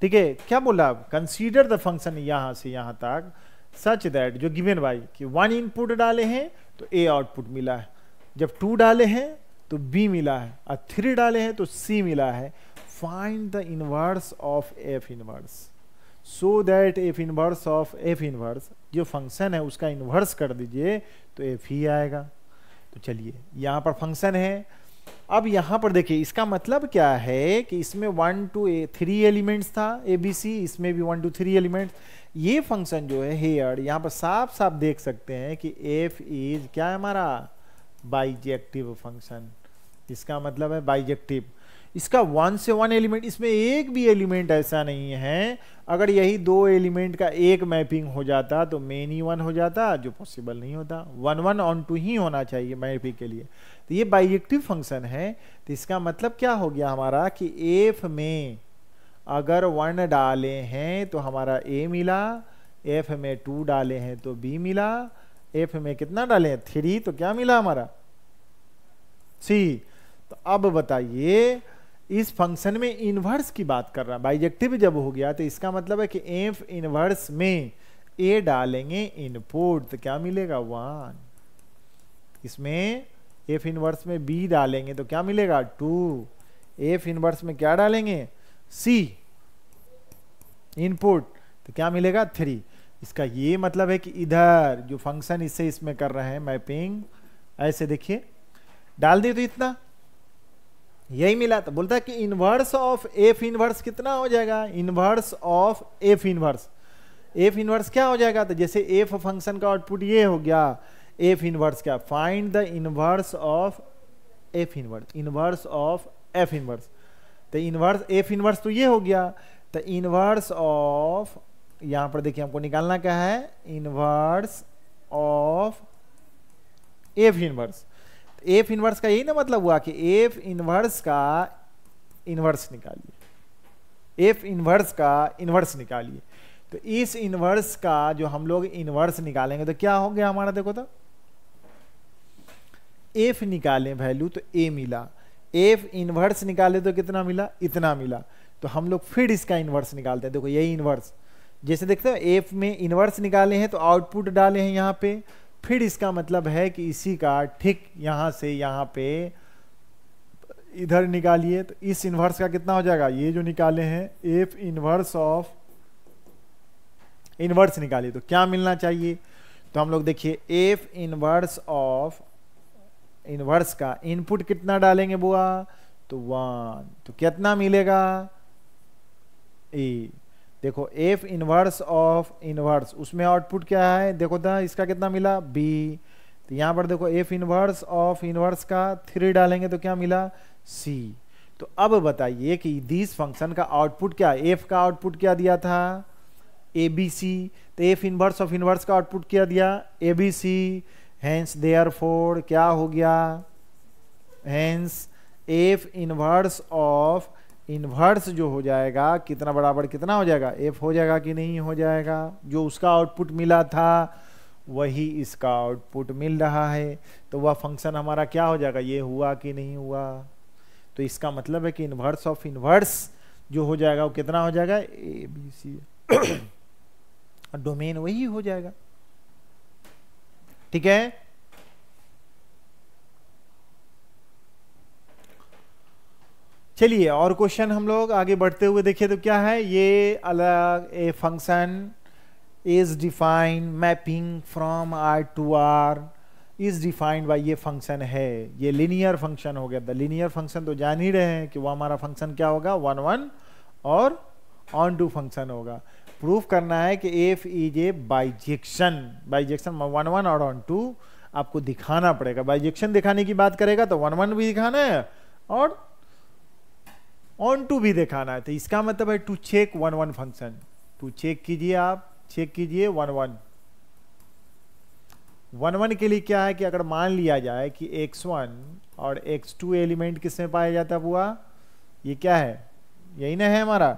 ठीक है क्या बोला आप कंसीडर द फंक्शन यहाँ से यहाँ तक सच दैट जो गिवन बाई कि वन इनपुट डाले हैं तो ए आउटपुट मिला है जब टू डाले हैं तो बी मिला है और थ्री डाले हैं तो सी मिला है find the inverse of f inverse so that f inverse of f inverse जो फंक्शन है उसका इन्वर्स कर दीजिए तो एफ ही आएगा तो चलिए यहाँ पर फंक्शन है अब यहाँ पर देखिए इसका मतलब क्या है कि इसमें one two a three elements था ए बी सी इसमें भी वन टू थ्री एलिमेंट्स ये फंक्शन जो है हेयर यहाँ पर साफ साफ देख सकते हैं कि एफ इज क्या है हमारा बाइजेक्टिव फंक्शन इसका मतलब है बाइजेक्टिव इसका वन से वन एलिमेंट इसमें एक भी एलिमेंट ऐसा नहीं है अगर यही दो एलिमेंट का एक मैपिंग हो जाता तो मेनी वन हो जाता जो पॉसिबल नहीं होता वन वन ऑन टू ही होना चाहिए मैपिंग के लिए तो ये बाइजेक्टिव फंक्शन है तो इसका मतलब क्या हो गया हमारा कि एफ में अगर वन डाले हैं तो हमारा ए मिला एफ में टू डाले हैं तो बी मिला एफ में कितना डाले हैं थ्री तो क्या मिला हमारा सी तो अब बताइए इस फंक्शन में इन्वर्स की बात कर रहा है बाइजेक्टिव जब हो गया तो इसका मतलब है कि एफ इन्वर्स में ए डालेंगे इनपुट तो क्या मिलेगा वन इसमें एफ इनवर्स में बी डालेंगे तो क्या मिलेगा टू एफ इनवर्स में क्या डालेंगे सी इनपुट तो क्या मिलेगा थ्री इसका ये मतलब है कि इधर जो फंक्शन इससे इसमें कर रहे हैं मैपिंग ऐसे देखिए डाल दिए तो इतना यही मिला तो बोलता है कि इनवर्स ऑफ एफ इनवर्स कितना हो जाएगा inverse of f inverse f inverse क्या हो जाएगा तो जैसे एफ फंक्शन का आउटपुट ये हो गया एफ इनवर्स क्या find the inverse of f inverse inverse of f inverse तो इनवर्स एफ इनवर्स तो ये हो गया तो इनवर्स ऑफ यहां पर देखिए हमको निकालना क्या है inverse of f inverse f inverse का यही ना मतलब हुआ कि एफ इनवर्स का इनवर्स निकालिए एफ इनवर्स का इनवर्स निकालिए तो इस इनवर्स का जो हम लोग इनवर्स निकालेंगे तो क्या हो गया हमारा देखो तो एफ निकालें वैल्यू तो ए मिला एफ इनवर्स निकाले तो कितना मिला इतना मिला तो हम लोग फिर इसका इनवर्स निकालते हैं देखो यही इनवर्स जैसे देखते हो एफ में इनवर्स निकाले हैं तो आउटपुट डाले हैं यहाँ पे फिर इसका मतलब है कि इसी का ठीक यहाँ से यहाँ पे इधर निकालिए तो इस इन्वर्स का कितना हो जाएगा ये जो निकाले हैं एफ इन्वर्स ऑफ इन्वर्स निकालिए तो क्या मिलना चाहिए तो हम लोग देखिए एफ इन्वर्स ऑफ इन्वर्स का इनपुट कितना डालेंगे बुआ तो वन तो कितना मिलेगा ए देखो एफ इनवर्स ऑफ इनवर्स उसमें आउटपुट क्या है देखो था इसका कितना मिला बी तो यहाँ पर देखो एफ इनवर्स ऑफ इनवर्स का थ्री डालेंगे तो क्या मिला सी तो अब बताइए कि दिस फंक्शन का आउटपुट क्या एफ का आउटपुट क्या दिया था ए बी सी तो एफ इनवर्स ऑफ इनवर्स का आउटपुट क्या दिया a b c hence therefore क्या हो गया hence f inverse of inverse जो हो जाएगा कितना बराबर कितना हो जाएगा एफ हो जाएगा कि नहीं हो जाएगा जो उसका आउटपुट मिला था वही इसका आउटपुट मिल रहा है तो वह फंक्शन हमारा क्या हो जाएगा ये हुआ कि नहीं हुआ तो इसका मतलब है कि इन्वर्स ऑफ इन्वर्स जो हो जाएगा वो कितना हो जाएगा ए बी सी डोमेन वही हो जाएगा ठीक है चलिए और क्वेश्चन हम लोग आगे बढ़ते हुए देखिए तो क्या है ये अलग a function is defined mapping from R to R is defined by ये फंक्शन है ये लिनियर फंक्शन हो गया लिनियर फंक्शन तो जान ही रहे हैं कि वो हमारा फंक्शन क्या होगा वन वन और ऑन टू फंक्शन होगा प्रूफ करना है कि f is a bijection bijection one one और ऑन टू आपको दिखाना पड़ेगा बाइजेक्शन दिखाने की बात करेगा तो वन वन भी दिखाना है और ऑन टू भी दिखाना है तो इसका मतलब है to check one one function to check कीजिए आप चेक कीजिए वन वन वन वन के लिए क्या है कि अगर मान लिया जाए कि एक्स वन और एक्स टू एलिमेंट किस में पाया जाता हुआ ये क्या है यही ना है हमारा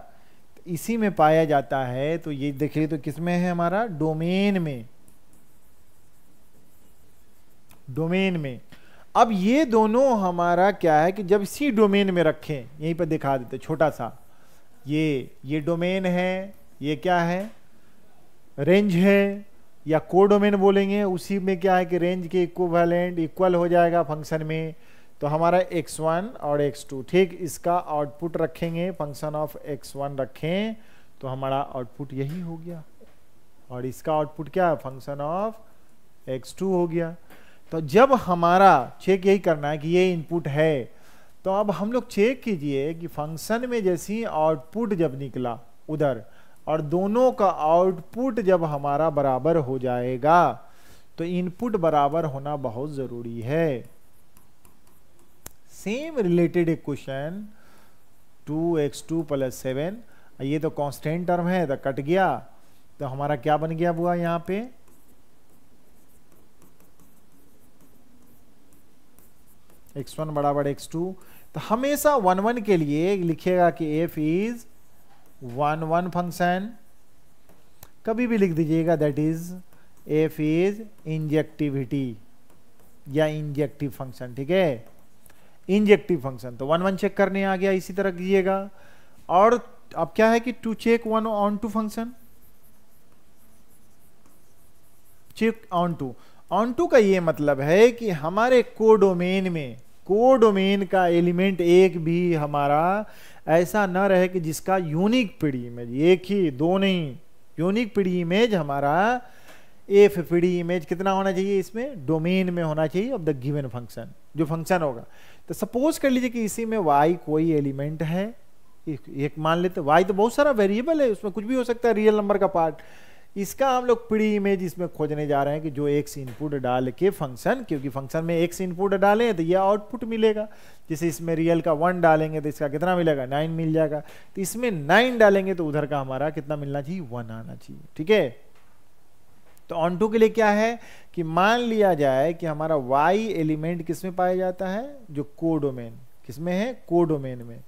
तो इसी में पाया जाता है तो ये देखिए तो किस में है हमारा डोमेन में डोमेन में अब ये दोनों हमारा क्या है कि जब इसी डोमेन में रखें यहीं पर दिखा देते छोटा सा ये ये डोमेन है ये क्या है रेंज है या को डोमेन बोलेंगे उसी में क्या है कि रेंज के इक्वलेंट इक्वल हो जाएगा फंक्शन में तो हमारा x1 और x2 ठीक इसका आउटपुट रखेंगे फंक्शन ऑफ x1 रखें तो हमारा आउटपुट यही हो गया और इसका आउटपुट क्या है फंक्शन ऑफ x2 हो गया तो जब हमारा चेक यही करना है कि ये इनपुट है तो अब हम लोग चेक कीजिए कि फंक्शन में जैसी आउटपुट जब निकला उधर और दोनों का आउटपुट जब हमारा बराबर हो जाएगा तो इनपुट बराबर होना बहुत ज़रूरी है सेम रिलेटेड एक question two x two plus seven ये तो कांस्टेंट टर्म है तो कट गया तो हमारा क्या बन गया हुआ यहाँ पे एक्स वन बराबर एक्स टू तो हमेशा वन वन के लिए लिखिएगा कि f is one one function कभी भी लिख दीजिएगा that is f is injectivity या इंजेक्टिव फंक्शन ठीक है इंजेक्टिव फंक्शन तो वन वन चेक करने आ गया इसी तरह कीजिएगा और अब क्या है कि to check one onto function check onto onto का ये मतलब है कि हमारे कोडोमेन में कोडोमेन का एलिमेंट एक भी हमारा ऐसा न रहे कि जिसका यूनिक पीढ़ी इमेज एक ही दो नहीं यूनिक पीढ़ी इमेज हमारा एफ पीढ़ी इमेज कितना होना चाहिए इसमें डोमेन में होना चाहिए ऑफ द गिवन फंक्शन जो फंक्शन होगा तो सपोज कर लीजिए कि इसी में वाई कोई एलिमेंट है एक मान लेते वाई तो बहुत सारा वेरिएबल है उसमें कुछ भी हो सकता है रियल नंबर का पार्ट इसका हम लोग प्री इमेज इसमें खोजने जा रहे हैं कि जो एक्स इनपुट डाल के फंक्शन क्योंकि फंक्शन में एक्स इनपुट डालें तो यह आउटपुट मिलेगा जैसे इसमें रियल का वन डालेंगे तो इसका कितना मिलेगा नाइन मिल जाएगा तो इसमें नाइन डालेंगे तो उधर का हमारा कितना मिलना चाहिए वन आना चाहिए ठीक है तो ऑन टू के लिए क्या है कि मान लिया जाए कि हमारा वाई एलिमेंट किसमें पाया जाता है जो कोडोमेन किसमें है कोडोमेन में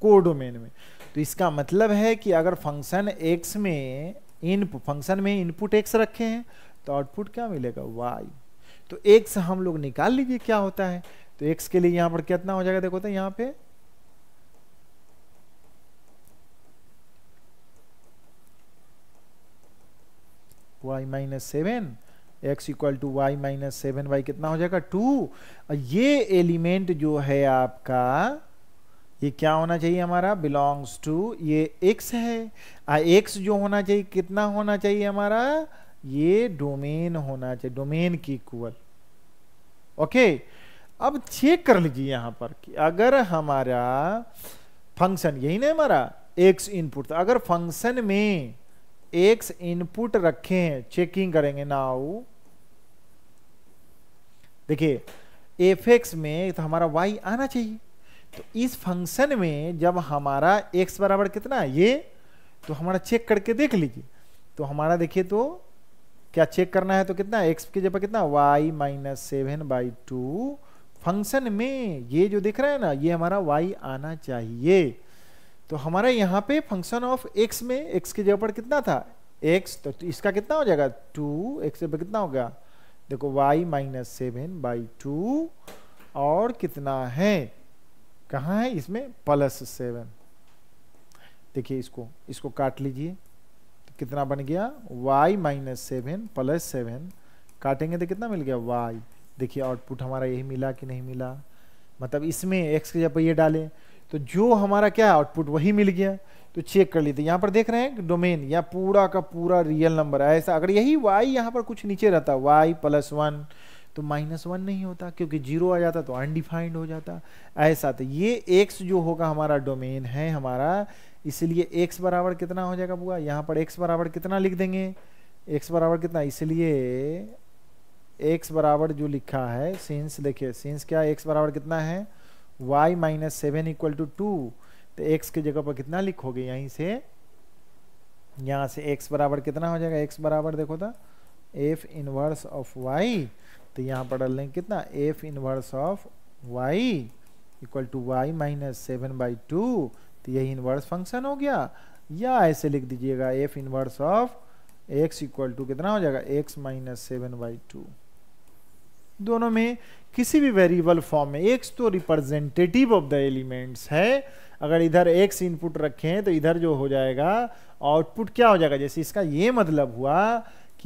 कोडोमेन में तो इसका मतलब है कि अगर फंक्शन एक्स में इन फंक्शन में इनपुट एक्स रखे हैं तो आउटपुट क्या मिलेगा वाई तो एक्स हम लोग निकाल लीजिए क्या होता है तो एक्स के लिए यहां पर कितना हो जाएगा देखो तो यहां पे y minus seven x equal to y minus seven y कितना हो जाएगा टू ये एलिमेंट जो है आपका ये क्या होना चाहिए हमारा बिलोंग्स टू ये एक्स है आ एक्स जो होना चाहिए कितना होना चाहिए हमारा ये डोमेन होना चाहिए डोमेन की इक्वल ओके अब चेक कर लीजिए यहां पर कि अगर हमारा फंक्शन यही ना हमारा एक्स इनपुट अगर फंक्शन में एक्स इनपुट रखे हैं चेकिंग करेंगे नाउ देखिए एफ एक्स में तो हमारा वाई आना चाहिए तो इस फंक्शन में जब हमारा x बराबर कितना है ये तो हमारा चेक करके देख लीजिए तो हमारा देखिए तो क्या चेक करना है तो कितना एक्स की जगह कितना y minus seven by two function में ये जो दिख रहा है ना ये हमारा वाई आना चाहिए तो हमारा यहाँ पे फंक्शन ऑफ एक्स में एक्स की जगह पर कितना था एक्स तो इसका कितना हो जाएगा टू एक्स पर कितना होगा देखो y minus seven by two और कितना है कहा है इसमें प्लस सेवन देखिए इसको इसको काट लीजिए तो कितना बन गया y minus seven plus seven काटेंगे तो कितना मिल गया वाई देखिए आउटपुट हमारा यही मिला कि नहीं मिला मतलब इसमें एक्स के जब ये डाले तो जो हमारा क्या आउटपुट वही मिल गया तो चेक कर लेते यहाँ पर देख रहे हैं कि डोमेन या पूरा का पूरा रियल नंबर है ऐसा अगर यही वाई यहाँ पर कुछ नीचे रहता वाई प्लस वन तो माइनस वन नहीं होता क्योंकि जीरो आ जाता तो अनडिफाइंड हो जाता ऐसा तो ये एक्स जो होगा हमारा डोमेन है हमारा इसलिए एक्स बराबर कितना हो जाएगा बुआ यहाँ पर एक्स बराबर कितना लिख देंगे एक्स बराबर कितना इसलिए एक्स बराबर जो लिखा है सिंस देखिए सिंस क्या एक्स बराबर कितना है y minus seven equal to two तो एक्स की जगह पर कितना लिखोगे यहीं से यहाँ से एक्स बराबर कितना हो जाएगा एक्स बराबर देखो था एफ इनवर्स ऑफ वाई तो यहाँ पर डाल लेंगे कितना f inverse of y equal to y minus seven by two तो यही इनवर्स फंक्शन हो गया या ऐसे लिख दीजिएगा f inverse of x equal to कितना हो जाएगा x minus seven by two दोनों में किसी भी वेरिएबल फॉर्म में एक्स तो रिप्रेजेंटेटिव ऑफ द एलिमेंट्स है अगर इधर एक्स इनपुट रखें तो इधर जो हो जाएगा आउटपुट क्या हो जाएगा जैसे इसका ये मतलब हुआ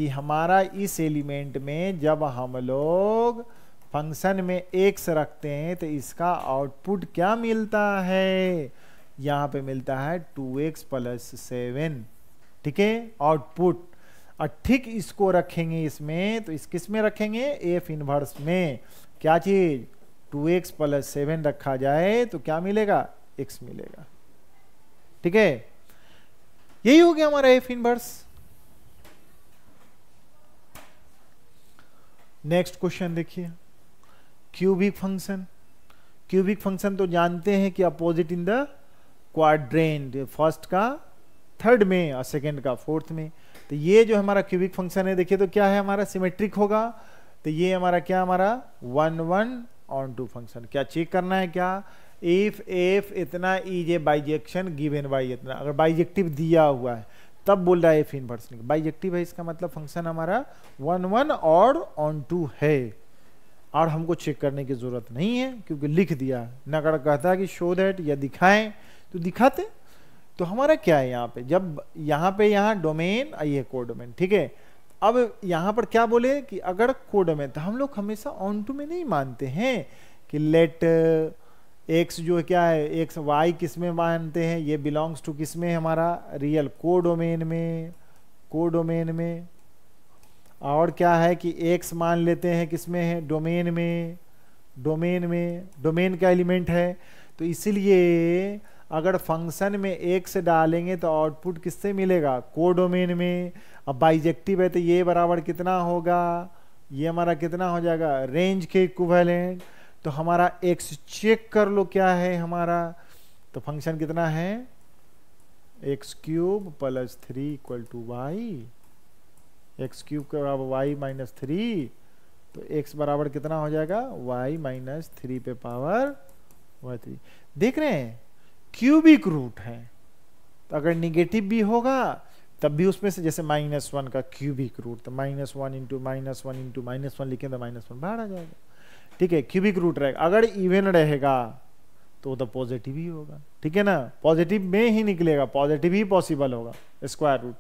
कि हमारा इस एलिमेंट में जब हम लोग फंक्शन में एक्स रखते हैं तो इसका आउटपुट क्या मिलता है यहाँ पे मिलता है टू एक्स प्लस सेवन ठीक है आउटपुट और ठीक इसको रखेंगे इसमें तो इस किस में रखेंगे एफ इनवर्स में क्या चीज़ टू एक्स प्लस सेवन रखा जाए तो क्या मिलेगा एक्स मिलेगा ठीक है यही हो गया हमारा एफ इनवर्स नेक्स्ट क्वेश्चन देखिए क्यूबिक फंक्शन क्यूबिक फंक्शन तो जानते हैं कि opposite in the quadrant first का थर्ड में और सेकेंड का फोर्थ में तो ये जो हमारा क्यूबिक फंक्शन है देखिए तो क्या है हमारा सिमेट्रिक होगा तो ये हमारा क्या हमारा one one onto function क्या चेक करना है क्या इफ एफ इतना is a bijection given by इतना अगर बाइजेक्टिव दिया हुआ है तब बोल रहा है एफ इनवर्स निकल बाई एक्टिव है इसका मतलब फंक्शन हमारा वन वन और ऑन टू है और हमको चेक करने की ज़रूरत नहीं है क्योंकि लिख दिया नगर कहता कि शो दैट या दिखाएं तो दिखाते तो हमारा क्या है यहाँ पे जब यहाँ पे यहाँ डोमेन ये को डोमेन ठीक है अब यहाँ पर क्या बोले कि अगर को डोमेन तो हम लोग हमेशा ऑन टू में नहीं मानते हैं कि लेट एक्स जो क्या है एक्स वाई किस में मानते हैं ये बिलोंग्स टू किस में हमारा रियल कोडोमेन में कोडोमेन में और क्या है कि एक्स मान लेते हैं किस में है डोमेन में डोमेन में डोमेन का एलिमेंट है तो इसीलिए अगर फंक्शन में एक्स डालेंगे तो आउटपुट किससे मिलेगा कोडोमेन में अब बाइजेक्टिव है तो ये बराबर कितना होगा ये हमारा कितना हो जाएगा रेंज के इक्वेलेंट तो हमारा एक्स चेक कर लो क्या है हमारा तो फंक्शन कितना है x cube plus three equal to y x cube के बराबर वाई माइनस थ्री तो एक्स बराबर कितना हो जाएगा वाई माइनस थ्री पे पावर वाई थ्री देख रहे हैं क्यूबिक रूट है तो अगर निगेटिव भी होगा तब भी उसमें से जैसे माइनस वन का क्यूबिक रूट तो minus one into minus one into minus one लिखें तो माइनस वन बाहर आ जाएगा ठीक है क्यूबिक रूट रहेगा अगर इवन रहेगा तो तो पॉजिटिव ही होगा ठीक है ना पॉजिटिव में ही निकलेगा पॉजिटिव ही पॉसिबल होगा स्क्वायर रूट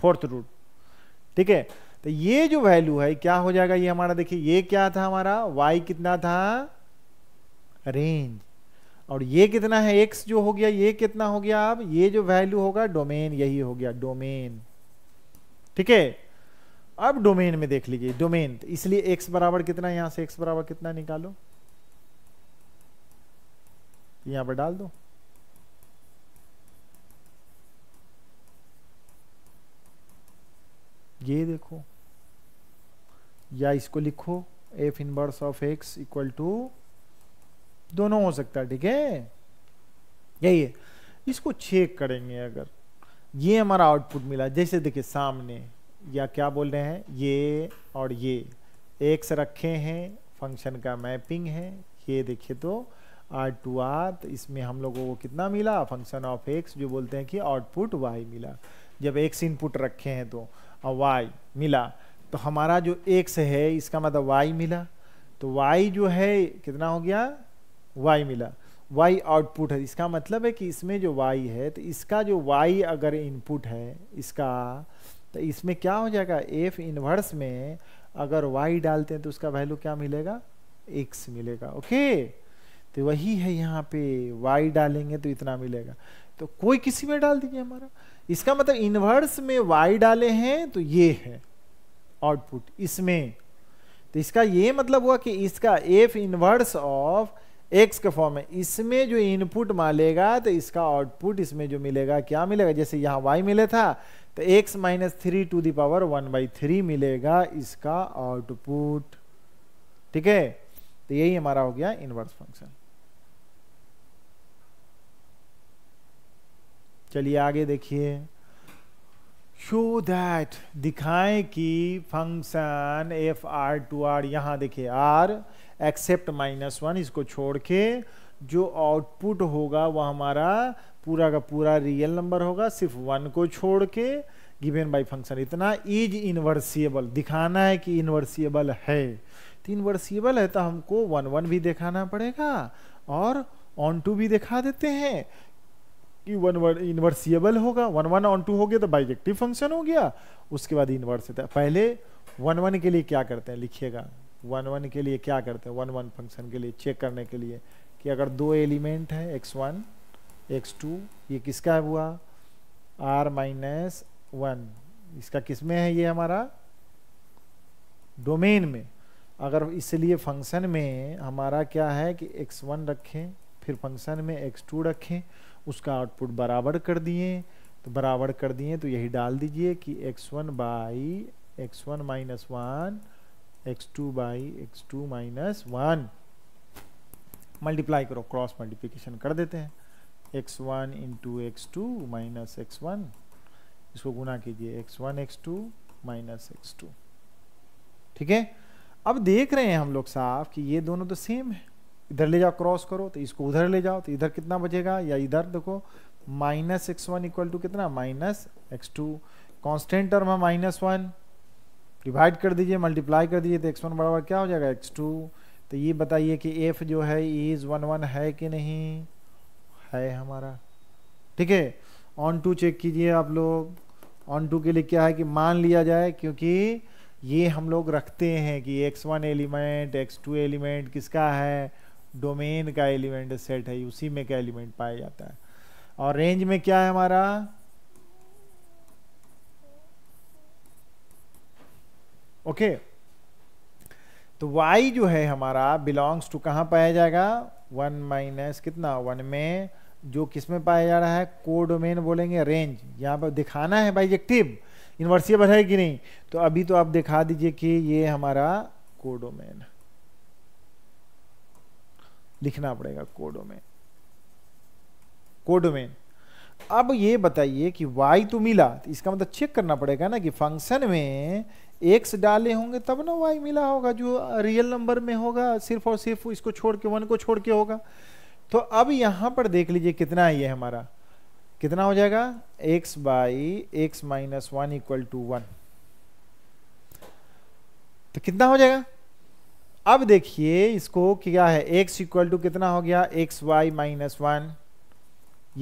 फोर्थ रूट ठीक है तो ये जो वैल्यू है क्या हो जाएगा ये हमारा देखिए ये क्या था हमारा वाई कितना था रेंज और ये कितना है एक्स जो हो गया ये कितना हो गया अब ये जो वैल्यू होगा डोमेन यही हो गया डोमेन ठीक है अब डोमेन में देख लीजिए डोमेन तो इसलिए एक्स बराबर कितना यहां से एक्स बराबर कितना निकालो यहां पर डाल दो ये देखो या इसको लिखो f inverse of x equal to दोनों हो सकता है ठीक है यही है इसको चेक करेंगे अगर ये हमारा आउटपुट मिला जैसे देखिए सामने या क्या बोल रहे हैं ये और ये एक्स रखे हैं फंक्शन का मैपिंग है ये देखिए तो आर टू आर तो इसमें हम लोगों को कितना मिला फंक्शन ऑफ एक्स जो बोलते हैं कि आउटपुट वाई मिला जब एक्स इनपुट रखे हैं तो और वाई मिला तो हमारा जो एक्स है इसका मतलब वाई मिला तो वाई जो है कितना हो गया वाई मिला वाई आउटपुट है इसका मतलब है कि इसमें जो वाई है तो इसका जो वाई अगर इनपुट है इसका तो इसमें क्या हो जाएगा एफ इनवर्स में अगर वाई डालते हैं तो उसका वैल्यू क्या मिलेगा एक्स मिलेगा ओके तो वही है यहाँ पे वाई डालेंगे तो इतना मिलेगा तो कोई किसी में डाल दीजिए हमारा इसका मतलब इनवर्स में वाई डाले हैं तो ये है आउटपुट इसमें तो इसका ये मतलब हुआ कि इसका एफ इनवर्स ऑफ एक्स के फॉर्म में इसमें जो इनपुट मालेगा तो इसका आउटपुट इसमें जो मिलेगा क्या मिलेगा जैसे यहाँ वाई मिले था तो x minus three to the power one by three मिलेगा इसका आउटपुट ठीक है तो यही हमारा हो गया इनवर्स फंक्शन चलिए आगे देखिए शो दैट दिखाएं कि function f R to R यहाँ देखिए आर एक्सेप्ट माइनस वन इसको छोड़ के जो आउटपुट होगा वह हमारा पूरा का पूरा रियल नंबर होगा सिर्फ वन को छोड़ के गिवेन बाई फंक्शन इतना इज इन्वर्सिएबल दिखाना है कि इन्वर्सिएबल है तो इन्वर्सिएबल है तो हमको वन वन भी दिखाना पड़ेगा और ऑन टू भी दिखा देते हैं कि वन वर्ड इन्वर्सिएबल होगा वन वन ऑन टू हो गया तो बाइजेक्टिव फंक्शन हो गया उसके बाद इन्वर्स होता है पहले वन वन के लिए क्या करते हैं लिखिएगा वन वन के लिए क्या करते हैं वन वन फंक्शन के लिए चेक करने के लिए कि अगर दो एलिमेंट है एक्स वन एक्स टू ये किसका हुआ आर माइनस वन इसका किस में है ये हमारा डोमेन में अगर इसलिए फंक्शन में हमारा क्या है कि एक्स वन रखें फिर फंक्शन में एक्स टू रखें उसका आउटपुट बराबर कर दिए तो बराबर कर दिए तो यही डाल दीजिए कि x one by x one minus one x two by x two minus one multiply करो क्रॉस मल्टीप्लिकेशन कर देते हैं x one into x two minus x one इसको गुना कीजिए x one x two minus x two ठीक है अब देख रहे हैं हम लोग साफ कि ये दोनों तो सेम है इधर ले जाओ क्रॉस करो तो इसको उधर ले जाओ तो इधर कितना बचेगा या इधर देखो minus x one equal to कितना minus x two constant term है माइनस वन डिवाइड कर दीजिए मल्टीप्लाई कर दीजिए तो एक्स वन बराबर क्या हो जाएगा एक्स टू तो ये बताइए कि एफ जो है इज वन वन है कि नहीं है हमारा ठीक है ऑन टू चेक कीजिए आप लोग ऑन टू के लिए क्या है कि मान लिया जाए क्योंकि ये हम लोग रखते हैं कि x one element x two element किसका है डोमेन का एलिमेंट सेट है उसी में क्या एलिमेंट पाया जाता है और रेंज में क्या है हमारा ओके तो y जो है हमारा बिलोंग्स टू कहां पाया जाएगा वन माइनस कितना वन में जो किस में पाया जा रहा है को डोमेन बोलेंगे रेंज यहां पर दिखाना है बाइजेक्टिव एक्टिव है कि नहीं तो अभी तो आप दिखा दीजिए कि ये हमारा को डोमेन है लिखना पड़ेगा कोडोमेन कोडोमेन अब ये बताइए कि y तो मिला तो इसका मतलब चेक करना पड़ेगा ना कि फंक्शन में x डाले होंगे तब ना y मिला होगा जो रियल नंबर में होगा सिर्फ और सिर्फ इसको छोड़ के वन को छोड़ के होगा तो अब यहां पर देख लीजिए कितना है ये हमारा कितना हो जाएगा x by x minus one equal to one तो कितना हो जाएगा अब देखिए इसको क्या है एक्स इक्वल टू कितना हो गया एक्स वाई माइनस वन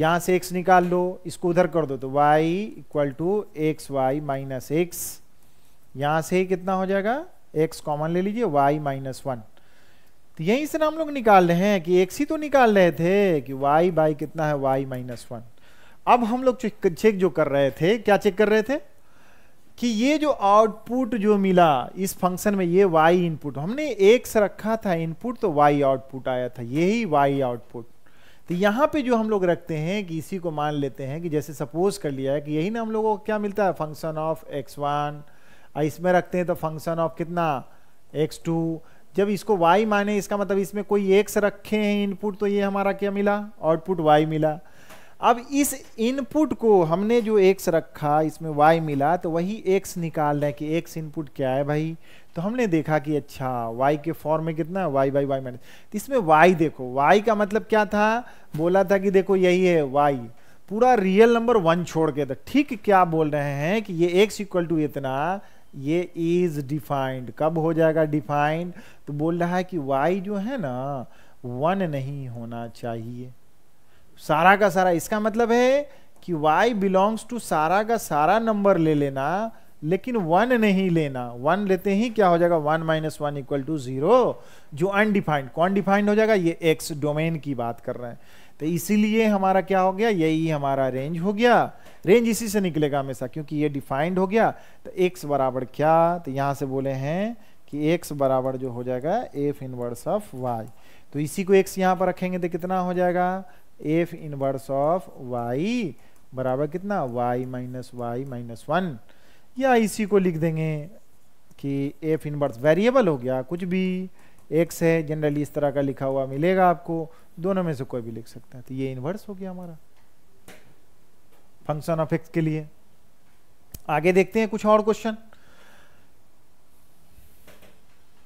यहां से एक्स निकाल लो इसको उधर कर दो तो y equal to x y minus x यहां से ही कितना हो जाएगा एक्स कॉमन ले लीजिए वाई माइनस वन तो यहीं से ना हम लोग निकाल रहे हैं कि एक्स ही तो निकाल रहे थे कि वाई बाई कितना है वाई माइनस वन अब हम लोग चेक जो कर रहे थे क्या चेक कर रहे थे कि ये जो आउटपुट जो मिला इस फंक्शन में ये वाई इनपुट हमने से रखा था इनपुट तो वाई आउटपुट आया था यही वाई आउटपुट तो यहाँ पे जो हम लोग रखते हैं कि इसी को मान लेते हैं कि जैसे सपोज कर लिया है कि यही ना हम लोगों को क्या मिलता है फंक्शन ऑफ एक्स वन इसमें रखते हैं तो फंक्शन ऑफ कितना एक्स टू जब इसको वाई माने इसका मतलब इसमें कोई एक्स रखे हैं इनपुट तो ये हमारा क्या मिला आउटपुट वाई मिला अब इस इनपुट को हमने जो एक्स रखा इसमें वाई मिला तो वही एक्स निकाल रहे हैं कि एक्स इनपुट क्या है भाई तो हमने देखा कि अच्छा वाई के फॉर्म में कितना वाई बाई वाई माइनस तो इसमें वाई देखो वाई का मतलब क्या था बोला था कि देखो यही है वाई पूरा रियल नंबर वन छोड़ के था ठीक क्या बोल रहे हैं कि ये एक्स इक्वल टू इतना ये इज डिफाइंड कब हो जाएगा डिफाइंड तो बोल रहा है कि वाई जो है ना वन नहीं होना चाहिए सारा का सारा इसका मतलब है कि y बिलोंग्स टू सारा का सारा नंबर ले लेना लेकिन वन नहीं लेना वन लेते ही क्या हो जाएगा one minus one equal to zero जो अनडिफाइंड कौन डिफाइंड हो जाएगा ये x डोमेन की बात कर रहे हैं तो इसीलिए हमारा क्या हो गया यही हमारा रेंज हो गया रेंज इसी से निकलेगा हमेशा क्योंकि ये डिफाइंड हो गया तो एक्स बराबर क्या तो यहाँ से बोले हैं कि एक्स बराबर जो हो जाएगा एफ इनवर्स ऑफ वाई तो इसी को एक्स यहाँ पर रखेंगे तो कितना हो जाएगा एफ इनवर्स ऑफ वाई बराबर कितना y minus y minus one या इसी को लिख देंगे कि एफ इनवर्स वेरिएबल हो गया कुछ भी एक्स है जनरली इस तरह का लिखा हुआ मिलेगा आपको दोनों में से कोई भी लिख सकते हैं तो ये इनवर्स हो गया हमारा फंक्शन ऑफ एक्स के लिए आगे देखते हैं कुछ और क्वेश्चन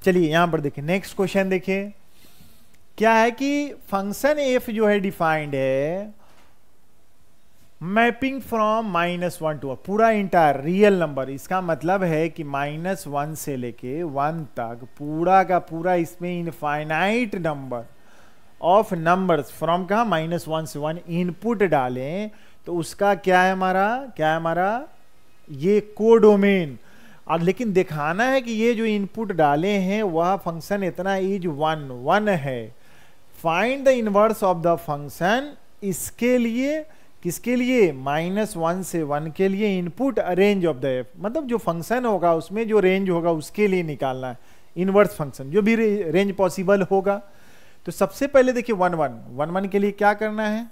चलिए यहां पर देखिए नेक्स्ट क्वेश्चन देखिए क्या है कि फंक्शन एफ जो है डिफाइंड है mapping from minus one to पूरा इंटायर रियल नंबर इसका मतलब है कि माइनस वन से लेके वन तक पूरा का पूरा इसमें infinite number of numbers from कहा माइनस वन से वन इनपुट डालें तो उसका क्या है हमारा क्या है हमारा ये कोडोमेन और लेकिन दिखाना है कि ये जो इनपुट डाले हैं वह फंक्शन इतना इज वन वन है find the inverse of the function इसके लिए किसके लिए माइनस वन से वन के लिए input range of the f मतलब जो फंक्शन होगा उसमें जो रेंज होगा उसके लिए निकालना है इनवर्स फंक्शन जो भी रेंज पॉसिबल होगा तो सबसे पहले देखिए वन वन वन वन के लिए क्या करना है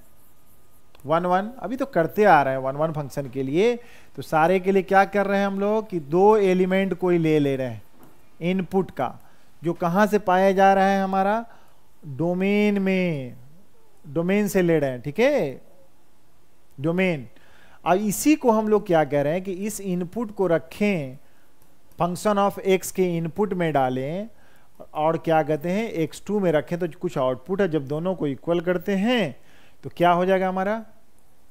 वन वन अभी तो करते आ रहे हैं वन वन फंक्शन के लिए तो सारे के लिए क्या कर रहे हैं हम लोग कि दो एलिमेंट कोई ले ले रहे हैं इनपुट का जो कहाँ से पाया जा रहा है हमारा डोमेन में डोमेन से ले रहे हैं ठीक है डोमेन अब इसी को हम लोग क्या कह रहे हैं कि इस इनपुट को रखें फंक्शन ऑफ एक्स के इनपुट में डालें और क्या कहते हैं एक्स टू में रखें तो कुछ आउटपुट है जब दोनों को इक्वल करते हैं तो क्या हो जाएगा हमारा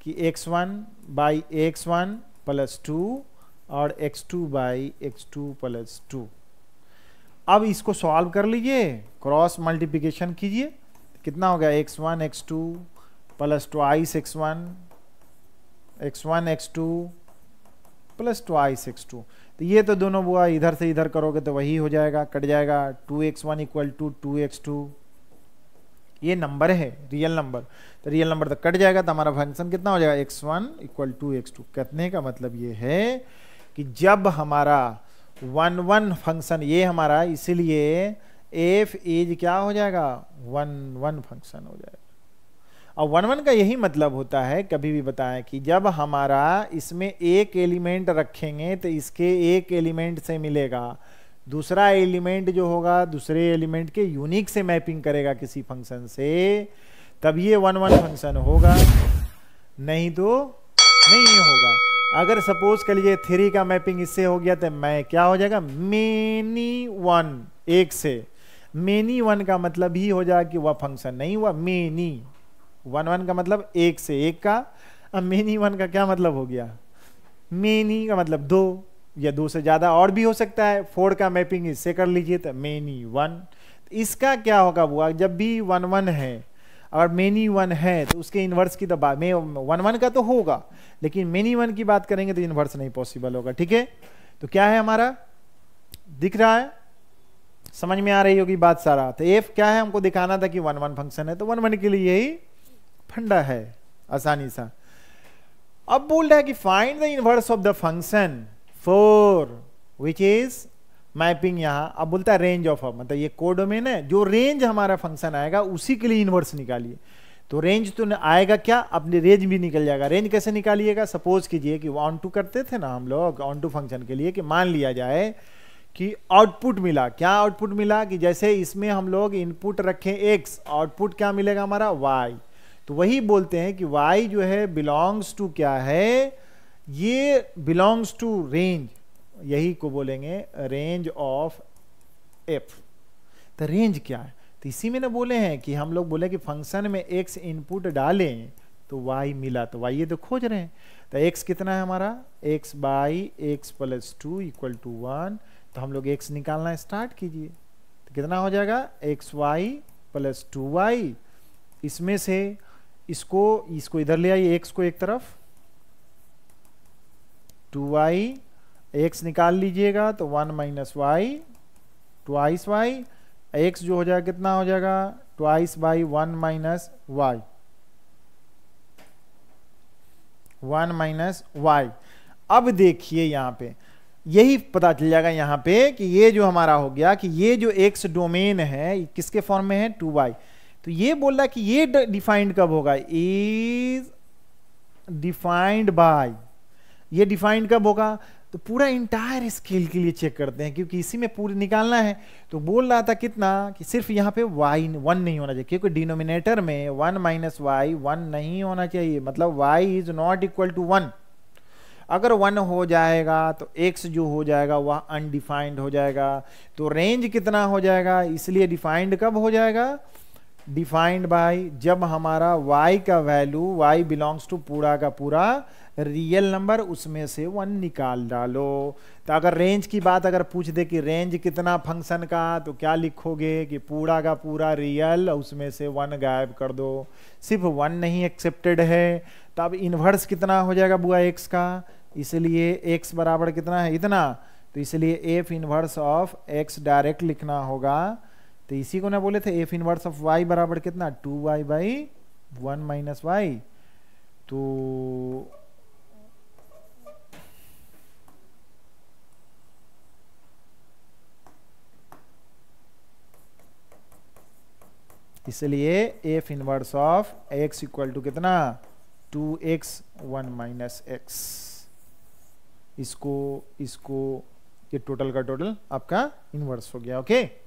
कि x one by x one plus two और x two by x two plus two अब इसको सॉल्व कर लीजिए क्रॉस मल्टीप्लिकेशन कीजिए कितना हो गया x one x two plus twice x one x one x two plus twice x two तो ये तो दोनों बुआ इधर से इधर करोगे तो वही हो जाएगा कट जाएगा two x one equal to two x two ये नंबर है रियल नंबर तो रियल नंबर तो कट जाएगा तो हमारा फंक्शन कितना हो जाएगा x one equal to x two कटने का मतलब ये है कि जब हमारा वन वन फंक्शन ये हमारा इसीलिए एफ एज क्या हो जाएगा वन वन फंक्शन हो जाएगा और वन वन का यही मतलब होता है कभी भी बताएं कि जब हमारा इसमें एक एलिमेंट रखेंगे तो इसके एक एलिमेंट से मिलेगा दूसरा एलिमेंट जो होगा दूसरे एलिमेंट के यूनिक से मैपिंग करेगा किसी फंक्शन से तब ये वन वन फंक्शन होगा नहीं तो नहीं होगा अगर सपोज कर लीजिए थ्री का मैपिंग इससे हो गया तो मैं क्या हो जाएगा मेनी वन एक से मेनी वन का मतलब ही हो जाएगा कि वह फंक्शन नहीं हुआ मेनी वन वन का मतलब एक से एक का अब मेनी वन का क्या मतलब हो गया मेनी का मतलब दो या दो से ज़्यादा और भी हो सकता है फोर का मैपिंग इससे कर लीजिए तो मेनी वन इसका क्या होगा वो जब भी वन वन है अगर मेनी वन है तो उसके इन्वर्स की तो बात वन वन का तो होगा लेकिन मेनी वन की बात करेंगे तो इन्वर्स नहीं पॉसिबल होगा ठीक है तो क्या है हमारा दिख रहा है समझ में आ रही होगी बात सारा तो एफ क्या है हमको दिखाना था कि वन वन फंक्शन है तो वन वन के लिए यही फंडा है आसानी सा अब बोल रहा है कि find the inverse of the function for which is mapping यहाँ अब बोलता है रेंज ऑफ मतलब ये कोडोमेन है जो रेंज हमारा फंक्शन आएगा उसी के लिए इनवर्स निकालिए तो रेंज तो आएगा क्या अपने रेंज भी निकल जाएगा रेंज कैसे निकालिएगा सपोज कीजिए कि ऑन टू करते थे ना हम लोग ऑन टू फंक्शन के लिए कि मान लिया जाए कि आउटपुट मिला क्या आउटपुट मिला कि जैसे इसमें हम लोग इनपुट रखें एक्स आउटपुट क्या मिलेगा हमारा वाई तो वही बोलते हैं कि वाई जो है बिलोंग्स टू क्या है ये बिलोंग्स टू रेंज यही को बोलेंगे रेंज ऑफ एफ तो रेंज क्या है तो इसी में ना बोले हैं कि हम लोग बोले कि फंक्शन में एक्स इनपुट डालें तो वाई मिला तो वाई ये तो खोज रहे हैं तो एक्स कितना है हमारा x by x plus two equal to one तो हम लोग एक्स निकालना स्टार्ट कीजिए तो कितना हो जाएगा x y plus two y इसमें से इसको इसको इधर ले आइए एक्स को एक तरफ टू वाई एक्स निकाल लीजिएगा तो one minus y twice y x जो हो जाएगा कितना हो जाएगा twice by one minus y one minus y अब देखिए यहां पे यही पता चल जाएगा यहां पे कि ये जो हमारा हो गया कि ये जो एक्स डोमेन है किसके फॉर्म में है टू वाई तो ये बोल रहा कि ये डिफाइंड कब होगा इज डिफाइंड बाय ये डिफाइंड कब होगा तो पूरा इंटायर स्केल के लिए चेक करते हैं क्योंकि इसी में पूरी निकालना है तो बोल रहा था कितना कि सिर्फ यहाँ पे वाई वन नहीं होना चाहिए क्योंकि डिनोमिनेटर में वन माइनस वाई वन नहीं होना चाहिए मतलब y is not equal to one अगर वन हो जाएगा तो एक्स जो हो जाएगा वह अनडिफाइंड हो जाएगा तो रेंज कितना हो जाएगा इसलिए डिफाइंड कब हो जाएगा डिफाइंड बाय जब हमारा y का वैल्यू y बिलोंग्स टू पूरा का पूरा रियल नंबर उसमें से वन निकाल डालो तो अगर रेंज की बात अगर पूछ दे कि रेंज कितना फंक्शन का तो क्या लिखोगे कि पूरा का पूरा रियल उसमें से वन गायब कर दो सिर्फ वन नहीं एक्सेप्टेड है तो अब इन्वर्स कितना हो जाएगा बुआ एक्स का इसलिए एक्स बराबर कितना है इतना तो इसलिए f inverse of x direct लिखना होगा तो इसी को ना बोले थे एफ इनवर्स ऑफ वाई बराबर कितना two y by one minus y तो इसलिए f inverse of x equal to कितना two x one minus x इसको इसको ये टोटल का टोटल आपका इनवर्स हो गया ओके okay?